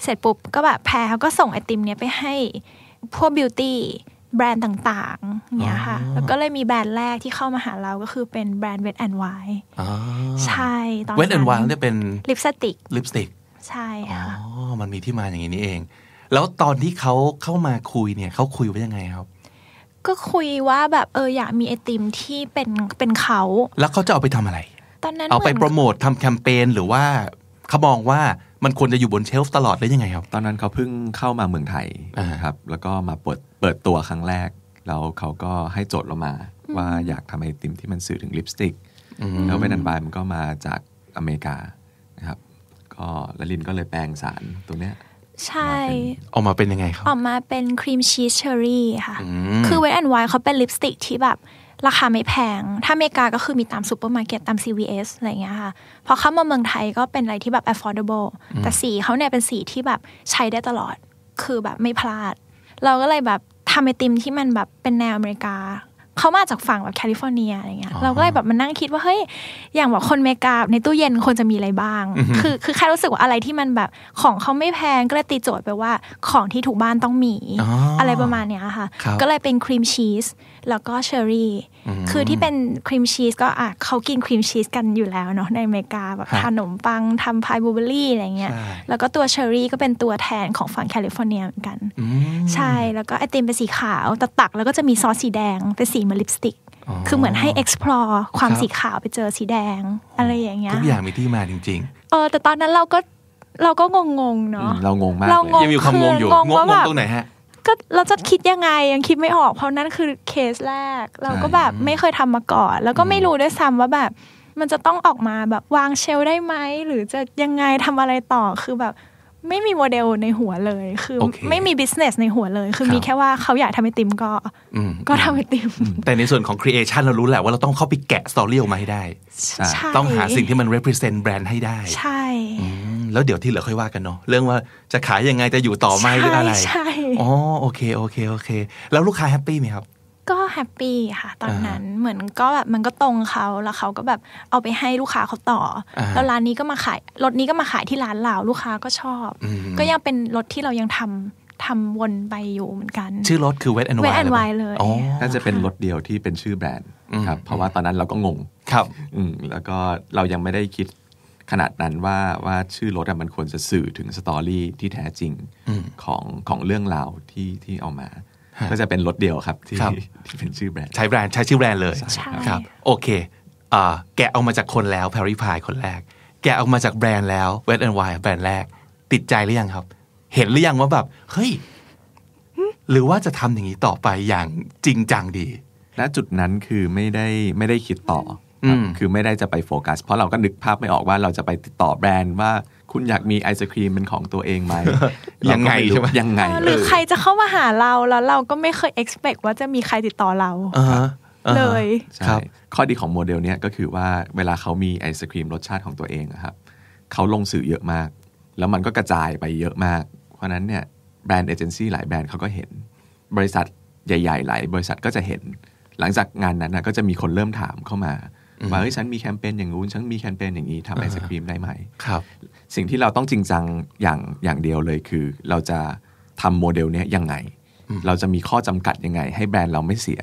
เสร็จปุ๊บก็แบบแพรเขาก็ส่งไอติมเนี้ยไปให้พวกบิวตี้แบรนด์ต่างๆเนี่ยค่ะแล้วก็เลยมีแบรนด์แรกที่เข้ามาหาเราก็คือเป็นแบรนด์เวทแอนด์ไวใช่ตอนเวทแอนด์ไวเนี่ยเป็นลิปสติกลิปสติกใช่ค่ะอ๋อ มันมีที่มาอย่างนี้นี่เอง แล้วตอนที่เขาเข้ามาคุยเนี่ยเขาคุยว่ายังไงครับ ก็คุยว่าแบบเอออยากมีไอติมที่เป็นเป็นเขาแล้วเขาจะเอาไปทำอะไร ตอนนั้น เอาไปโปรโมททำแคมเปญหรือว่าเขามองว่ามันควรจะอยู่บนเชลฟ์ตลอดได้ยังไง ครับ ตอนนั้นเขาเพิ่งเข้ามาเมืองไทยนะครับ แล้วก็มาเปิดเปิดตัวครั้งแรก แล้วเขาก็ให้โจทย์เรามา ว่าอยากทำไอติมที่มันสื่อถึงลิปสติกแล้วเวนอันบายมันก็มาจากอเมริกาก็ละลินก็เลยแปลงสารตัวเนี้ย ใช่ ออกมาเป็นยังไงครับออกมาเป็นครีมชีสเชอรี่ค่ะ คือเวทแอนด์ไวท์เขาเป็นลิปสติกที่แบบราคาไม่แพงถ้าอเมริกาก็คือมีตามซูเปอร์มาร์เก็ตตาม CVS อะไรเงี้ยค่ะ พอเข้ามาเมืองไทยก็เป็นอะไรที่แบบ affordable แต่สีเขาเนี่ยเป็นสีที่แบบใช้ได้ตลอด คือแบบไม่พลาด เราก็เลยแบบทำไอติมที่มันแบบเป็นแนวอเมริกาเขามาจากฝั่งแบบแคลิฟอร์เนียอะไรเงี้ยเราก็เลยแบบมันนั่งคิดว่าเฮ้ยอย่างแบบคนเมกาในตู้เย็นควรจะมีอะไรบ้าง คือคือแค่รู้สึกว่าอะไรที่มันแบบของเขาไม่แพง ก็เลยตีโจทย์ไปว่าของที่ถูกบ้านต้องมีอะไรประมาณเนี้ยค่ะ ก็เลยเป็นครีมชีสแล้วก็เชอร์รี่คือที่เป็นครีมชีสก็อ่ะเขากินครีมชีสกันอยู่แล้วเนาะในเมกาแบบขนมปังทำพายบูเบอรี่อะไรเงี้ย แล้วก็ตัวเชอร์รี่ก็เป็นตัวแทนของฝั่งแคลิฟอร์เนียเหมือนกันใช่ แล้วก็ไอติมเป็นสีขาวแต่ตัก แล้วก็จะมีซอสสีแดง เป็นสีเหมือนลิปสติก คือเหมือนให้ explore ความสีขาวไปเจอสีแดงอะไรอย่างเงี้ยทุกอย่างมีที่มาจริงๆ เออ แต่ตอนนั้นเราก็เราก็งงๆเนาะ เรางงมากเรางงยังมีความงงอยู่ งงตรงไหนฮะ ก็เราจะคิดยังไงยังคิดไม่ออก เพราะนั่นคือเคสแรก เราก็แบบไม่เคยทำมาก่อน แล้วก็ไม่รู้ด้วยซ้ำว่าแบบมันจะต้องออกมาแบบวางเชลได้ไหมหรือจะยังไงทำอะไรต่อ คือแบบไม่มีโมเดลในหัวเลย คือ ไม่มีบิสเนสในหัวเลย คือมีแค่ว่าเขาอยากทำไอติมก็ ก็ทำไอติม แต่ในส่วนของครีเอชันเรารู้แหละว่าเราต้องเข้าไปแกะสตอรี่ออกมาให้ได้ ต้องหาสิ่งที่มัน represent แบรนด์ให้ได้ใช่แล้วเดี๋ยวที่เหลือค่อยว่ากันเนาะ เรื่องว่าจะขายยังไง จะอยู่ต่อไหมหรืออะไร อ๋อโอเคโอเคโอเค แล้วลูกค้าแฮปปี้ไหมครับก็แฮปปี้ค่ะ ตอนนั้นเหมือนก็แบบมันก็ตรงเขาแล้วเขาก็แบบเอาไปให้ลูกค้าเขาต่อ แล้วร้านนี้ก็มาขายรถนี้ก็มาขายที่ร้านเราลูกค้าก็ชอบก็ยังเป็นรถที่เรายังทำทำวนไปอยู่เหมือนกัน ชื่อรถคือเวทแอน w i l เลยน่าจะเป็นรถเดียวที่เป็นชื่อแบรนด์ครับเพราะว่าตอนนั้นเราก็งงครับแล้วก็เรายังไม่ได้คิดขนาดนั้นว่าว่าชื่อรถมันควรจะสื่อถึงสตอรี่ที่แท้จริง ของของเรื่องราวที่ที่เอามาก็จะเป็นรถเดียวครับ ที่ที่เป็นชื่อแบรนด์ใช้แบรนด์ใช้ชื่อแบรนด์เลยครับ โอเคแกะออกมาจากคนแล้วแพริพายคนแรก แกะออกมาจากแบรนด์แล้วเวสแอนด์ไวแบรนด์แรก ติดใจหรือยังครับ เห็นหรือยังว่าแบบเฮ้ยหรือว่าจะทำอย่างนี้ต่อไปอย่างจริงจังดีณจุดนั้นคือไม่ได้ไม่ได้คิดต่อคือไม่ได้จะไปโฟกัส เพราะเราก็นึกภาพไม่ออกว่าเราจะไปติดต่อแบรนด์ว่าคุณอยากมีไอศครีมเป็นของตัวเองไหมยังไงหยังไงหรือใครจะเข้ามาหาเราแล้วเราก็ไม่เคย expect ว่าจะมีใครติดต่อเราเลยครับข้อดีของโมเดลเนี้ยก็คือว่าเวลาเขามีไอศครีมรสชาติของตัวเองครับเขาลงสื่อเยอะมาก แล้วมันก็กระจายไปเยอะมากเพราะนั้นเนี่ยแบรนด์เอเจนซี่หลายแบรนด์เขาก็เห็น บริษัทใหญ่ๆ หลายบริษัทก็จะเห็น หลังจากงานนั้นนะก็จะมีคนเริ่มถามเข้ามาว่าเฮ้ยฉันมีแคมเปญอย่างงู้นฉันมีแคมเปญอย่างนี้ทำไอศครีมได้ไหมครับ สิ่งที่เราต้องจริงจัง อย่างอย่างเดียวเลยคือ เราจะทำโมเดลเนี้ยยังไง เราจะมีข้อจำกัดยังไง ให้แบรนด์เราไม่เสีย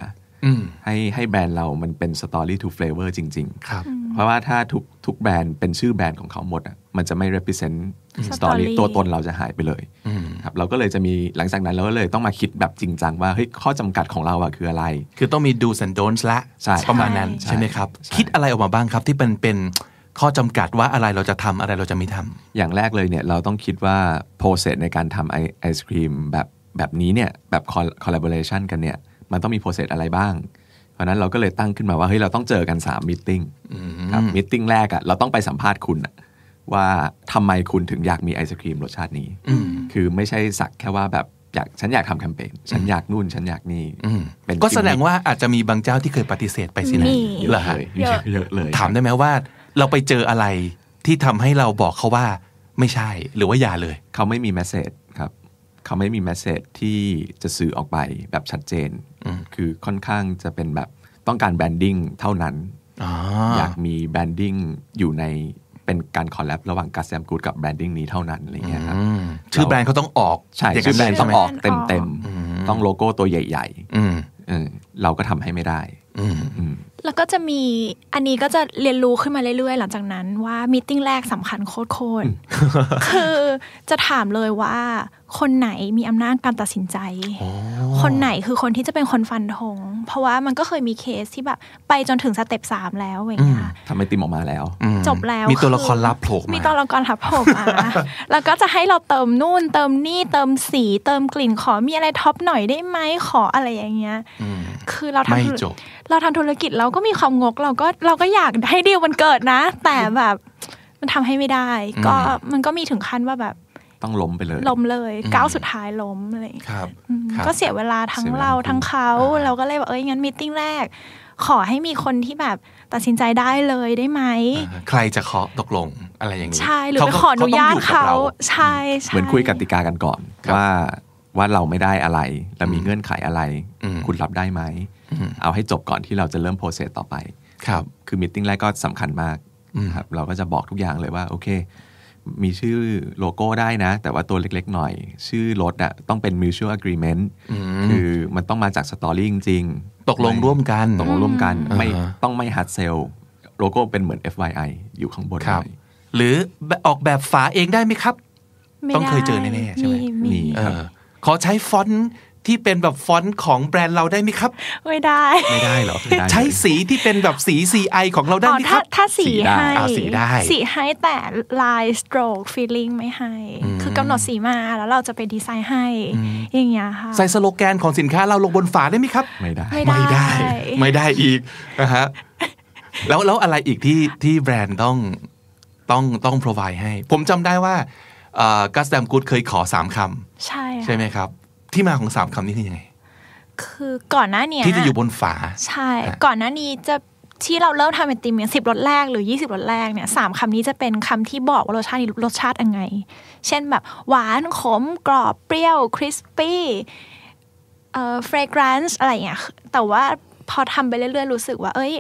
ให้ให้แบรนด์เรามันเป็นสตอรี่ทูเฟลเวอร์จริง ๆ ครับ เพราะว่าถ้าทุกทุกแบรนด์เป็นชื่อแบรนด์ของเขาหมดอ่ะมันจะไม่ represent สตอรี่ตัวตนเราจะหายไปเลยครับเราก็เลยจะมีหลังจากนั้นเราก็เลยต้องมาคิดแบบจริงจังว่าเฮ้ยข้อจำกัดของเราอะคืออะไรคือต้องมีดูสันโดนส์ละประมาณนั้นใช่ไหมครับคิดอะไรออกมาบ้างครับที่เป็นเป็นข้อจำกัดว่าอะไรเราจะทำอะไรเราจะไม่ทำอย่างแรกเลยเนี่ยเราต้องคิดว่าโปรเซสในการทำไอศครีมแบบแบบนี้เนี่ยแบบคอลลาบอร์เรชันกันเนี่ยมันต้องมีโปรเซสอะไรบ้างเพราะนั้นเราก็เลยตั้งขึ้นมาว่าเฮ้ยเราต้องเจอกัน3มิ팅ครับมิ팅แรกอะเราต้องไปสัมภาษณ์คุณว่าทำไมคุณถึงอยากมีไอศครีมรสชาตินี้คือไม่ใช่สักแค่ว่าแบบอยากฉันอยากทำแคมเปญฉันอยากนู่นฉันอยากนี่เป็นก็แสดงว่าอาจจะมีบางเจ้าที่เคยปฏิเสธไปสินะเลยเยอะเลย ถามได้ไหมว่า เราไปเจออะไรที่ทำให้เราบอกเขาว่า ไม่ใช่ หรือว่าอย่าเลย เขาไม่มีแมสเซจครับ เขาไม่มีแมสเซจที่จะสื่อออกไปแบบชัดเจนคือค่อนข้างจะเป็นแบบต้องการแบรนดิ้งเท่านั้นอยากมีแบรนดิ้งอยู่ในเป็นการคอลแลบระหว่างกาแซมกูดกับแบรนดิ้งนี้เท่านั้นอะไรเงี้ยครับชื่อแบรนด์เขาต้องออก ใช่ชื่อแบรนด์ต้องออกเต็มเต็มต้องโลโก้ตัวใหญ่ๆเราก็ทำให้ไม่ได้แล้วก็จะมีอันนี้ก็จะเรียนรู้ขึ้นมาเรื่อยๆหลังจากนั้นว่ามิ팅แรกสำคัญโคตรๆคือจะถามเลยว่าคนไหนมีอำนาจการตัดสินใจคนไหนคือคนที่จะเป็นคนฟันธงเพราะว่ามันก็เคยมีเคสที่แบบไปจนถึงสเต็ปสามแล้วอย่างเงี้ยทำไอติมออกมาแล้วจบแล้วมีตัวละครรับโผล่มีตัวละครรับโผล่มาแล้วก็จะให้เราเติมนู่นเติมนี่เติมสีเติมกลิ่นขอมีอะไรท็อปหน่อยได้ไหมขออะไรอย่างเงี้ยคือเราทำเราทำธุรกิจเราก็มีความงกเราก็เราก็อยากให้ดีวมันเกิดนะ แต่แบบมันทำให้ไม่ได้ ก็มันก็มีถึงขั้นว่าแบบ ต้องล้มไปเลยล้มเลย ก้าวสุดท้ายล้มอะไรครับ ก็เสียเวลาทั้งเราทั้งเขา เราก็เลยว่าเอ้ยงั้นมิติ้งแรก ขอให้มีคนที่แบบตัดสินใจได้เลยได้ไหม ใครจะเคาะตกลงอะไรอย่างนี้ใช่หรือไปขออนุญาตเขาใช่เหมือนคุยกติกากันก่อน ว่าว่าเราไม่ได้อะไรเรามีเงื่อนไขอะไรคุณรับได้ไหมเอาให้จบก่อนที่เราจะเริ่มโปรเซสต่อไปครับคือมิ팅แรกก็สำคัญมากครับเราก็จะบอกทุกอย่างเลยว่าโอเคมีชื่อโลโก้ได้นะแต่ว่าตัวเล็กๆหน่อยชื่อรถอะต้องเป็น mutual agreement คือมันต้องมาจากสตอรี่จริงๆ ตกลงร่วมกัน ตกลงร่วมกัน ไม่ต้องไม่ hard sell โลโก้เป็นเหมือน FYI อยู่ข้างบนหน่อยหรือออกแบบฝาเองได้ไหมครับต้องเคยเจอแน่ๆใช่ไหมมีครับขอใช้ฟอนต์ที่เป็นแบบฟอนต์ของแบรนด์เราได้ไหมครับ ไม่ได้ไม่ได้หรอใช้สีที่เป็นแบบสี CI ของเราได้ไหมครับถ้าสีให้สีได้ สีให้แต่ลายสโตรกฟีลลิ่งไม่ให้ คือกำหนดสีมาแล้วเราจะไปดีไซน์ให้อย่างเงี้ยค่ะใส่สโลแกนของสินค้าเราลงบนฝาได้ไหมครับ ไม่ได้ไม่ได้ไม่ได้อีกนะฮะแล้วแล้วอะไรอีกที่ที่แบรนด์ต้องต้องต้อง provide ให้ ผมจำได้ว่ากัสแดมกูดเคยขอสามคำใช่ใช่ไหมครับที่มาของสามคำนี้คือยังไง คือก่อนหน้านี้ที่จะอยู่บนฝาใช่ ก่อนหน้านี้จะที่เราเริ่มทำไอติมเนี่ยสิบรสแรกหรือยี่สิบรสแรกเนี่ยสามคำนี้จะเป็นคำที่บอกว่ารสชาตินี้รสชาติยังไง เช่นแบบ หวานขมกรอบเปรี้ยวคริสปี้เอ่อเฟรกรนซ์อะไรเงี้ยแต่ว่าพอทำไปเรื่อยๆรู้สึกว่า เอ้ย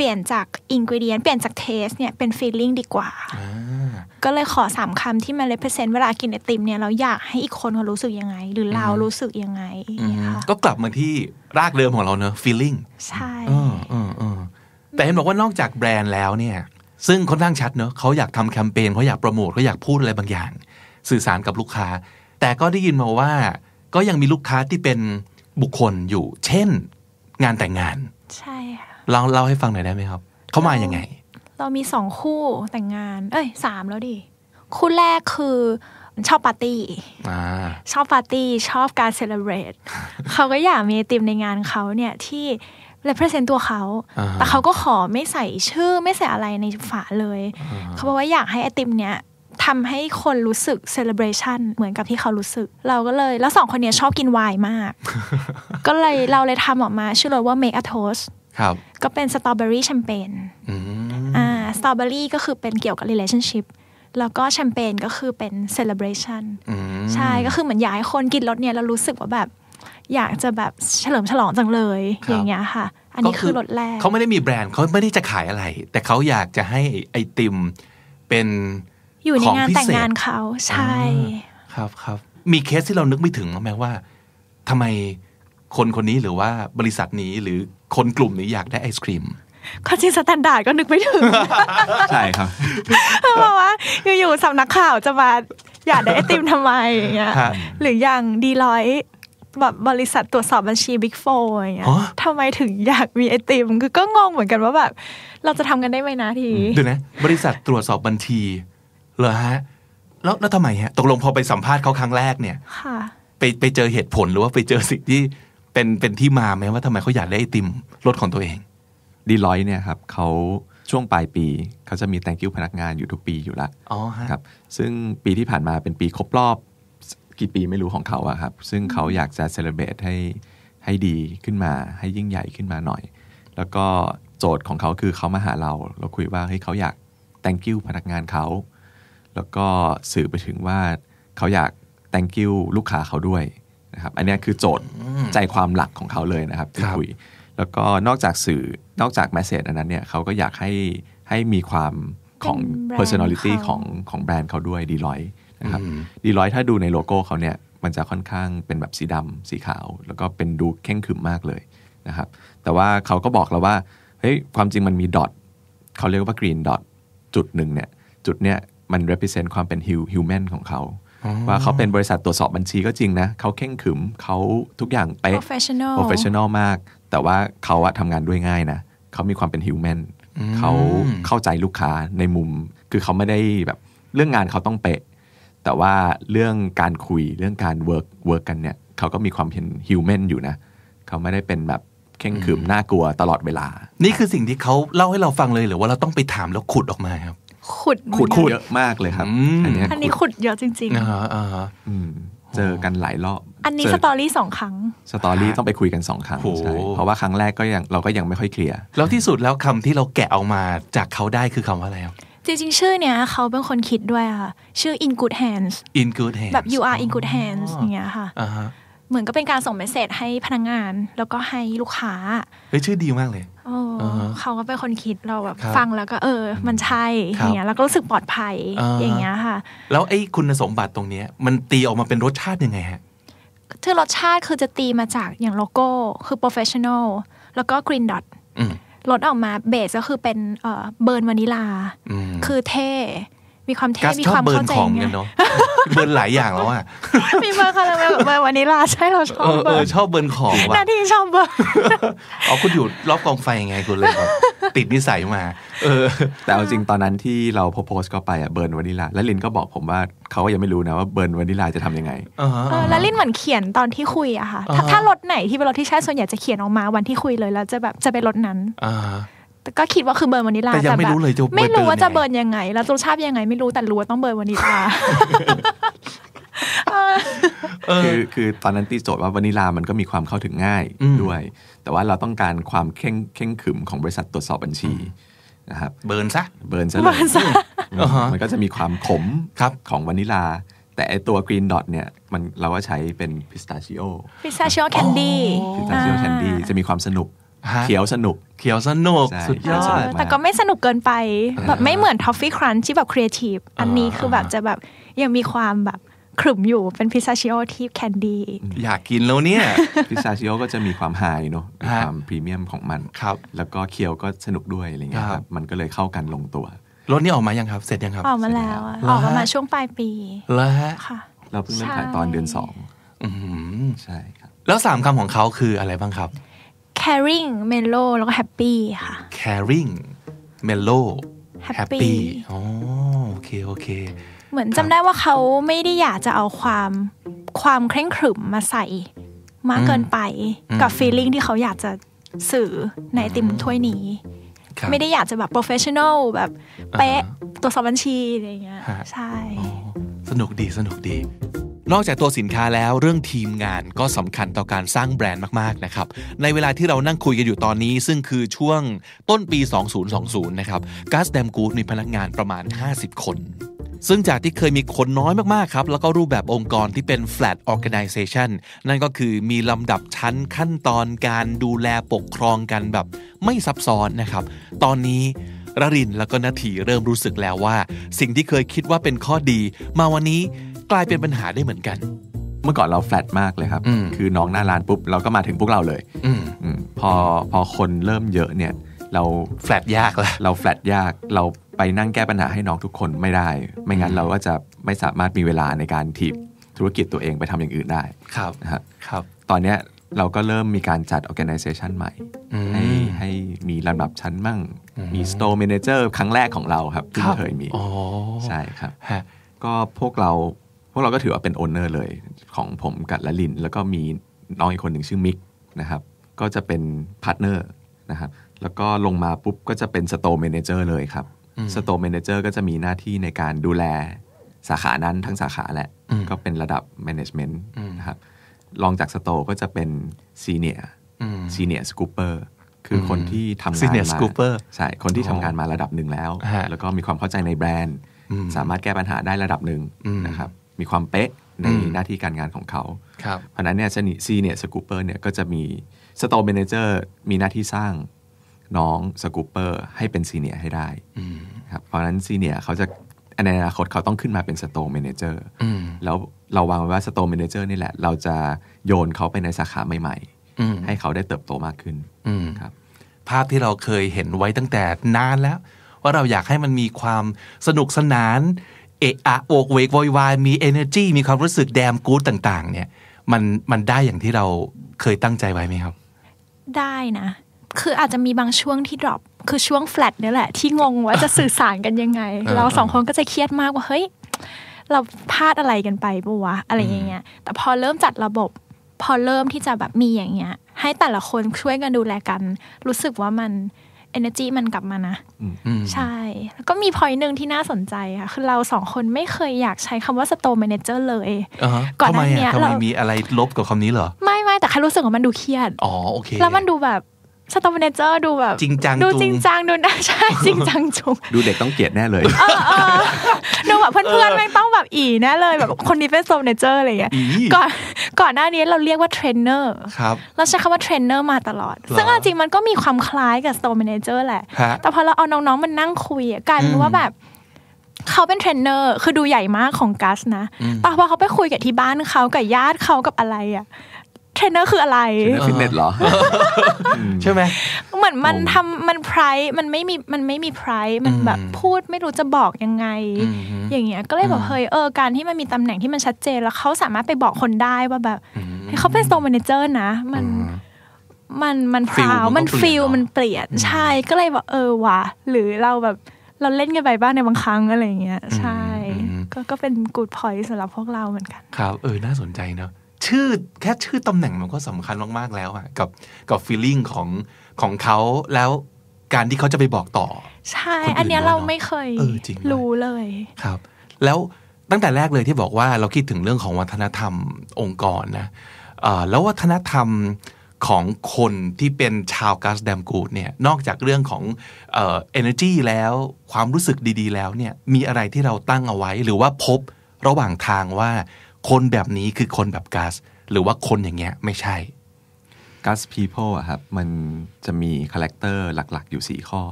เปลี่ยนจากอิงกิเดียนเปลี่ยนจากเทสเนี่ยเป็นฟีลลิ่งดีกว่า ก็เลยขอสามคำที่มันเลเ์เซนต์เวลากินไอติมเนี่ยเราอยากให้อีกคนเขารู้สึกยังไง หรือเรารู้สึกยังไงก็กลับมาที่รากเดิมของเราเนอะฟีลลิ่งใช่แต่เห็นบอกว่านอกจากแบรนด์แล้วเนี่ยซึ่งค่อนข้างชัดเนอะเขาอยากทำแคมเปญเขาอยากโปรโมทเขาอยากพูดอะไรบางอย่าง สื่อสารกับลูกค้า แต่ก็ได้ยินมาว่า ก็ยังมีลูกค้าที่เป็นบุคคลอยู่ เช่นงานแต่งงาน ใช่ค่ะเล่าเล่าให้ฟังหน่อยได้ไหมครับเขามาอย่างไง เรามีสองคู่แต่งงานเอ้ยสามแล้วดิคู่แรกคือชอบปาร์ตี้ชอบปาร์ตี้ชอบการเซเลบรตเขาก็อยากมีติมในงานเขาเนี่ยที่และเพรสเซนต์ตัวเขาแต่เขาก็ขอไม่ใส่ชื่อ ไม่ใส่อะไรในฝาเลยเขาบอกว่าอยากให้ไอติมเนี่ยทำให้คนรู้สึกเซเลบรชันเหมือนกับที่เขารู้สึก เราก็เลย แล้วสองคนเนี้ยชอบกินไวน์มาก ก็เลยเราเลยทำออกมา ชื่อเลยว่า make a toast ครับก็เป็นสตรอเบอรี่แชมเปญอ่าสตรอเบอรี่ก็คือเป็นเกี่ยวกับ relationship แล้วก็แชมเปญก็คือเป็น celebration ใช่ ก็คือเหมือนอยากให้คนกินรสเนี่ยเรารู้สึกว่าแบบ อยากจะแบบเฉลิมฉลองจังเลย อย่างเงี้ยค่ะ อันนี้คือรสแรก เขาไม่ได้มีแบรนด์ เขาไม่ได้จะขายอะไร แต่เขาอยากจะให้ไอติมเป็นอยู่ในงานแต่งงานเขาใช่ ครับครับ มีเคสที่เรานึกไม่ถึงไหมว่า ทำไมคนคนนี้หรือว่าบริษัทนี้หรือคนกลุ่มนี้อยากได้ไอศครีมข้อจริงสแตนดาร์ดก็นึกไม่ถึง ใช่ครับเพราะว่าอยู่ๆสำนักข่าวจะมาอยากได้ไอติมทำไมอย่างเงี้ย หรืออย่างดีร้อยแบบบริษัทตรวจสอบบัญชีบิ๊กโฟ์อย่างเงี้ยทำไมถึงอยากมีไอติมคือก็งงเหมือนกันว่าแบบ เราจะทำกันได้ไหมนะทีเดี๋ยวนะ บริษัทตรวจสอบบัญชี เหรอฮะ แล้วแล้วทำไมฮะตกลงพอไปสัมภาษณ์เขาครั้งแรกเนี่ย ค่ะ ไปไปเจอเหตุผลหรือว่าไปเจอสิ่งที่เป็นเป็นที่มาไหมว่าทำไมเขาอยากได้ไอติมรถของตัวเองดีลอยเนี่ยครับ เขาช่วงปลายปี เขาจะมี thank you พนักงานอยู่ทุกปีอยู่ละครับซึ่งปีที่ผ่านมาเป็นปีครบรอบ กี่ปีไม่รู้ของเขาอะครับซึ่งเขาอยากจะเซเลบรตให้ให้ดีขึ้นมาให้ยิ่งใหญ่ขึ้นมาหน่อย แล้วก็โจทย์ของเขาคือเขามาหาเรา เราคุยว่าเฮ้ยเขาอยาก thank you พนักงานเขาแล้วก็สื่อไปถึงว่าเขาอยาก thank you ลูกค้าเขาด้วยครับอันนี้คือโจทย์ใจความหลักของเขาเลยนะครับที่คุยแล้วก็นอกจากสื่อนอกจากแมสเซจอันนั้นเนี่ยเขาก็อยากให้ให้มีความของ personality ของของแบรนด์เขาด้วยดีลอยนะครับดีลอยถ้าดูในโลโก้เขาเนี่ย มันจะค่อนข้างเป็นแบบสีดำสีขาว แล้วก็เป็นดูเข่งขึมมากเลยนะครับ แต่ว่าเขาก็บอกเราว่าเฮ้ยความจริงมันมีดอทเขาเรียกว่ากรีนดอทจุดหนึ่งเนี่ยจุดเนี่ยมัน represent ความเป็น human ของเขาว่าเขาเป็นบริษัทตรวจสอบบัญชีก็จริงนะเขาเข่งขึมเขาทุกอย่างเป๊ะ professional professional มาก แต่ว่าเขาอะทำงานด้วยง่ายนะเขามีความเป็นฮิวแมนเขาเข้าใจลูกค้าในมุม คือเขาไม่ได้แบบเรื่องงานเขาต้องเป๊ะแต่ว่าเรื่องการคุยเรื่องการ work work กันเนี่ยเขาก็มีความเป็นฮิวแมนอยู่นะเขาไม่ได้เป็นแบบเข่งขึมน่ากลัวตลอดเวลา นี่คือสิ่งที่เขาเล่าให้เราฟังเลยหรือว่าเราต้องไปถามแล้วขุดออกมาครับขุดขุดเยอะมากเลยครับ อันนี้อันนี้ขุดเยอะจริงๆอ่าอ่าเจอกันหลายรอบอันนี้สตอรี่สองครั้งสตอรี่ต้องไปคุยกันสองครั้งใช่เพราะว่าครั้งแรกก็ยัง เราก็ยังไม่ค่อยเคลียร์ แล้วที่สุดแล้วคำที่เราแกะออกมาจากเขาได้คือคำว่าอะไรรจริงๆ ชื่อเนี้ยเขาเป็นคนคิดด้วยค่ะชื่อ in good hands in good hands แบบ you are in good hands อย่างเงี้ยค่ะเหมือนก็เป็นการส่งเมสเซจให้พนักงงานแล้วก็ให้ลูกค้าเฮ้ยชื่อดีมากเลยเขาก็เป็นคนคิดเราแบบฟังแล้วก็เออ มันใช่อย่างเงี้ยแล้วก็รู้สึกปลอดภัยอย่างเงี้ยค่ะ แล้วไอ้คุณสมบัติตรงเนี้ยมันตีออกมาเป็นรสชาติยังไงฮะคือรสชาติคือจะตีมาจากอย่างโลโก้คือ professional แล้วก็ green dot รสออกมาเบสก็คือเป็นเบิร์นวานิลาคือเท่มีความเท่มีความเข้าใจไงเบิร์นหลายอย่างแล้วอ่ะ มีเบิร์นคาราเมลแบบเบิร์นวานิลาใช่เราชอบเบิร์นชอบเบิร์นของว่ะหน้าที่ชอบเบิร์นอ๋อคุณอยู่รอบกองไฟไงคุณเลยแบบติดนิสัยมา เออ แต่เอาจริงตอนนั้นที่เราโพสต์เข้าไปอ่ะเบิร์นวานิลาแล้วลินก็บอกผมว่าเขาก็ยังไม่รู้นะว่าเบิร์นวานิลาจะทํำยังไงแล้วลินเหมือนเขียนตอนที่คุยอะค่ะ ถ้ารถไหนที่เป็นรถที่ใช่ส่วนใหญ่จะเขียนออกมาวันที่คุยเลยแล้วจะแบบจะเป็นรถนั้นอ่าก็คิดว่าคือเบิร์นวานิลาแต่ยังไม่รู้เลยจะไม่รู้ว่าจะเบิร์นยังไงแล้วรสชาติยังไงไม่รู้แต่รู้ว่าต้องเบิร์นวานิลาคือคือตอนนั้นตีโจทย์ว่าวานิลามันก็มีความเข้าถึงง่าย ด้วย แต่ว่าเราต้องการความเข่งเข่งขึมของบริษัทตรวจสอบบัญชีนะครับเบิร์นซะเบิร์นซะเลยมันก็จะมีความขมครับของวานิลาแต่ไอตัวกรีนดอทเนี่ยมันเราก็ใช้เป็นพิสตาชิโอพิสตาชิโอแคนดี้พิสตาชิโอแคนดี้จะมีความสนุกเขียวสนุกเขียวสนุกสุดยอดแต่ก็ไม่สนุกเกินไปแบบไม่เหมือนทอฟฟี่ครัน c h ที่แบบครีเอทีฟอันนี้คือแบบจะแบบยังมีความแบบขรุมอยู่เป็นพิซซาชิโอที่แคนดี้อยากกินแล้วเนี่ยพิซซาชิโอก็จะมีความไฮเนอะความพรีเมียมของมันครับแล้วก็เคียวก็สนุกด้วยอะไรเงี้ยครับมันก็เลยเข้ากันลงตัว รถนี้ออกมายังครับเสร็จยังครับ ออกมาแล้วออกมาช่วงปลายปี แล้วฮะค่ะ เราเพิ่งเริ่มขายตอนเดือนสองอือใช่ครับแล้วสามคำของเขาคืออะไรบ้างครับ caring m e l o แล้วก็ happy ค่ะ caring m e l o happy อ๋อโอเคโอเค เหมือนจำได้ว่าเขาไม่ได้อยากจะเอาความความเคร่งขรึมมาใส่ มากเกินไปกับ feeling ที่เขาอยากจะสื่อในติมถ้วยนี้ ไม่ได้อยากจะแบบ professional แบบเป๊ะตัวสอบบัญชีอะไรเงี้ย ใช่ สนุกดีสนุกดีนอกจากตัวสินค้าแล้วเรื่องทีมงานก็สำคัญต่อการสร้างแบรนด์มากๆนะครับในเวลาที่เรานั่งคุยกันอยู่ตอนนี้ซึ่งคือช่วงต้นปี 2020 นะครับกัสแดมกูดมีพนักงานประมาณ 50 คน ซึ่งจากที่เคยมีคนน้อยมากๆครับแล้วก็รูปแบบองค์กรที่เป็น flat organization นั่นก็คือมีลำดับชั้นขั้นตอนการดูแลปกครองกันแบบไม่ซับซ้อนนะครับ ตอนนี้รรินแล้วก็นาทีเริ่มรู้สึกแล้วว่า สิ่งที่เคยคิดว่าเป็นข้อดี มาวันนี้กลายเป็นปัญหาได้เหมือนกัน เมื่อก่อนเราแฟลตมากเลยครับ คือน้องหน้าร้านปุ๊บ เราก็มาถึงพวกเราเลยอพอพอคนเริ่มเยอะเนี่ย เราแฟลตยากลวเราแฟลตยากเราไปนั่งแก้ปัญหาให้น้องทุกคนไม่ได้ ไม่งั้นเราก็จะไม่สามารถมีเวลาในการทีบธุรกิจตัวเองไปทำอย่างอื่นได้ ครับนะครับ ตอนเนี้ยเราก็เริ่มมีการจัด organization ใหม่ ให้ให้มีลำดับชั้นมั่ง มี store manager ครั้งแรกของเราครับที่เคยมีใช่ครับก็พวกเราวกเราก็ถือว่าเป็นโอนเนอร์เลย ของผมกับละลิน แล้วก็มีน้องอีกคนหนึ่งชื่อมิกนะครับก็จะเป็นพาร์ทเนอร์นะครับแล้วก็ลงมาปุ๊บก็จะเป็นสโตร์มนเจอร์เลยครับสโตร์มนเจอร์ก็จะมีหน้าที่ในการดูแลสาขานั้นทั้งสาขาแหละ ก็เป็นระดับแมネจเมนต์นะครับรองจากสโตร์ก็จะเป็นซีเนียซีเนียสกูเปอร์คือคนที่ทำงานมาใช่คนที่ทำงานมาระดับหนึ่งแล้ว แล้วก็มีความเข้าใจในแบรนด์ สามารถแก้ปัญหาได้ระดับหนึ่งนะครับมีความเป๊ะในหน้าที่การงานของเขา เพราะนั้นเนี่ยซีเนี่ยสกูเปอร์เนี่ยก็จะมีสโตเมนเจอร์มีหน้าที่สร้างน้องสกูเปอร์ ให้เป็นซีเนียให้ได้ครับ เพราะนั้นซีเนียเขาจะในอนาคตเขาต้องขึ้นมาเป็นสโตเมนเจอร์แล้วเราวางไว้ว่าสโตเมนเจอร์นี่แหละ เราจะโยนเขาไปในสาขาใหม่ๆให้เขาได้เติบโตมากขึ้นครับ ภาพที่เราเคยเห็นไว้ตั้งแต่นานแล้ว ว่าเราอยากให้มันมีความสนุกสนานเอะอะโวกเวกวอยวายมี energy มีความรู้สึกแดมกู๊ดต่างๆ เนี่ย มันมันได้อย่างที่เราเคยตั้งใจไว้ไหมครับ ได้นะคืออาจจะมีบางช่วงที่ดรอปคือช่วงแฟลตเนี่ยแหละ ที่งงว่าจะสื่อสารกันยังไง เราสองคนก็จะเครียดมากว่าเฮ้ยเราพลาดอะไรกันไปปะวะอะไรอย่างเงี้ย แต่พอเริ่มจัดระบบ พอเริ่มที่จะแบบมีอย่างเงี้ย ให้แต่ละคนช่วยกันดูแลกัน รู้สึกว่ามันเอเนจีมันกลับมานะใช่ แล้วก็มีพอยหนึ่งที่น่าสนใจค่ะคือเราสองคนไม่เคยอยากใช้คำว่า store เจเจอร์เลยก่อนหน้านี้เราไมมีอะไร ลบกับคำนี้เหรอ ไม่ไม่แต่แค่รู้สึกว่ามันดูเครียดอ๋อโอเคแล้วมันดูแบบสตอมเนเจอร์ดูแบบจริงจังดูจริงจังดูน่าใช่จริงจังจุงดูเด็กต้องเกลียดแน่เลยดูแบบเพื่อนๆแม่งต้องแบบอีแน่เลย แบบคนนี้เป็นสตอมเนเจอร์อะไรเงี้ยก่อนก่อนหน้านี้เราเรียกว่าเทรนเนอร์ครับเราใช้คำว่าเทรนเนอร์มาตลอด ซึ่งจริงมันก็มีความคล้ายกับสตอมเนเจอร์แหละ แต่พอเราเอาน้องๆมันนั่งคุยกันว่าแบบเขาเป็นเทรนเนอร์ คือดูใหญ่มากของกัสนะแต่พอเขาไปคุยกับที่บ้านเขากับญาติเขากับอะไรอ่ะเทรนเนอร์คืออะไรฟิตเนสเหรอใช่ไหมเหมือนมันทำมันไพร์มันไม่มีมันไม่มีไพร์มันแบบพูดไม่รู้จะบอกยังไงอย่างเงี้ย ก็เลยบอกเฮ้ยเออการที่มันมีตำแหน่งที่มันชัดเจนแล้วเขาสามารถไปบอกคนได้ว่าแบบเขาเป็นโซมเนเจอร์นะมันมันมันพราวมันฟิลมันเปลี่ยนใช่ ก็เลยบอกเออว่ะ หรือเราแบบเราเล่นกันไปบ้างในบางครั้งอะไรเงี้ย ใช่ ก็ก็เป็นกูดพอยต์สำหรับพวกเราเหมือนกันครับเออน่าสนใจเนาะชื่อแค่ชื่อตำแหน่งมันก็สำคัญมากๆแล้วอะกับกับฟีลลิ่งของของเขาแล้วการที่เขาจะไปบอกต่อ ใช่ อันเนี้ยเราไม่เคยรู้เลยครับ แล้วตั้งแต่แรกเลยที่บอกว่าเราคิดถึงเรื่องของวัฒนธรรมองค์กรนะแล้ววัฒนธรรมของคนที่เป็นชาวกาสแดมกูด เนี่ยนอกจากเรื่องของเอเนอร์จีแล้วความรู้สึกดีๆแล้วเนี่ย มีอะไรที่เราตั้งเอาไว้ หรือว่าพบระหว่างทางว่าคนแบบนี้คือคนแบบกัสหรือว่าคนอย่างเงี้ยไม่ใช่ g ั s People อะครับ มันจะมีคาแรคเตอร์หลักๆ อยู่สีข้อ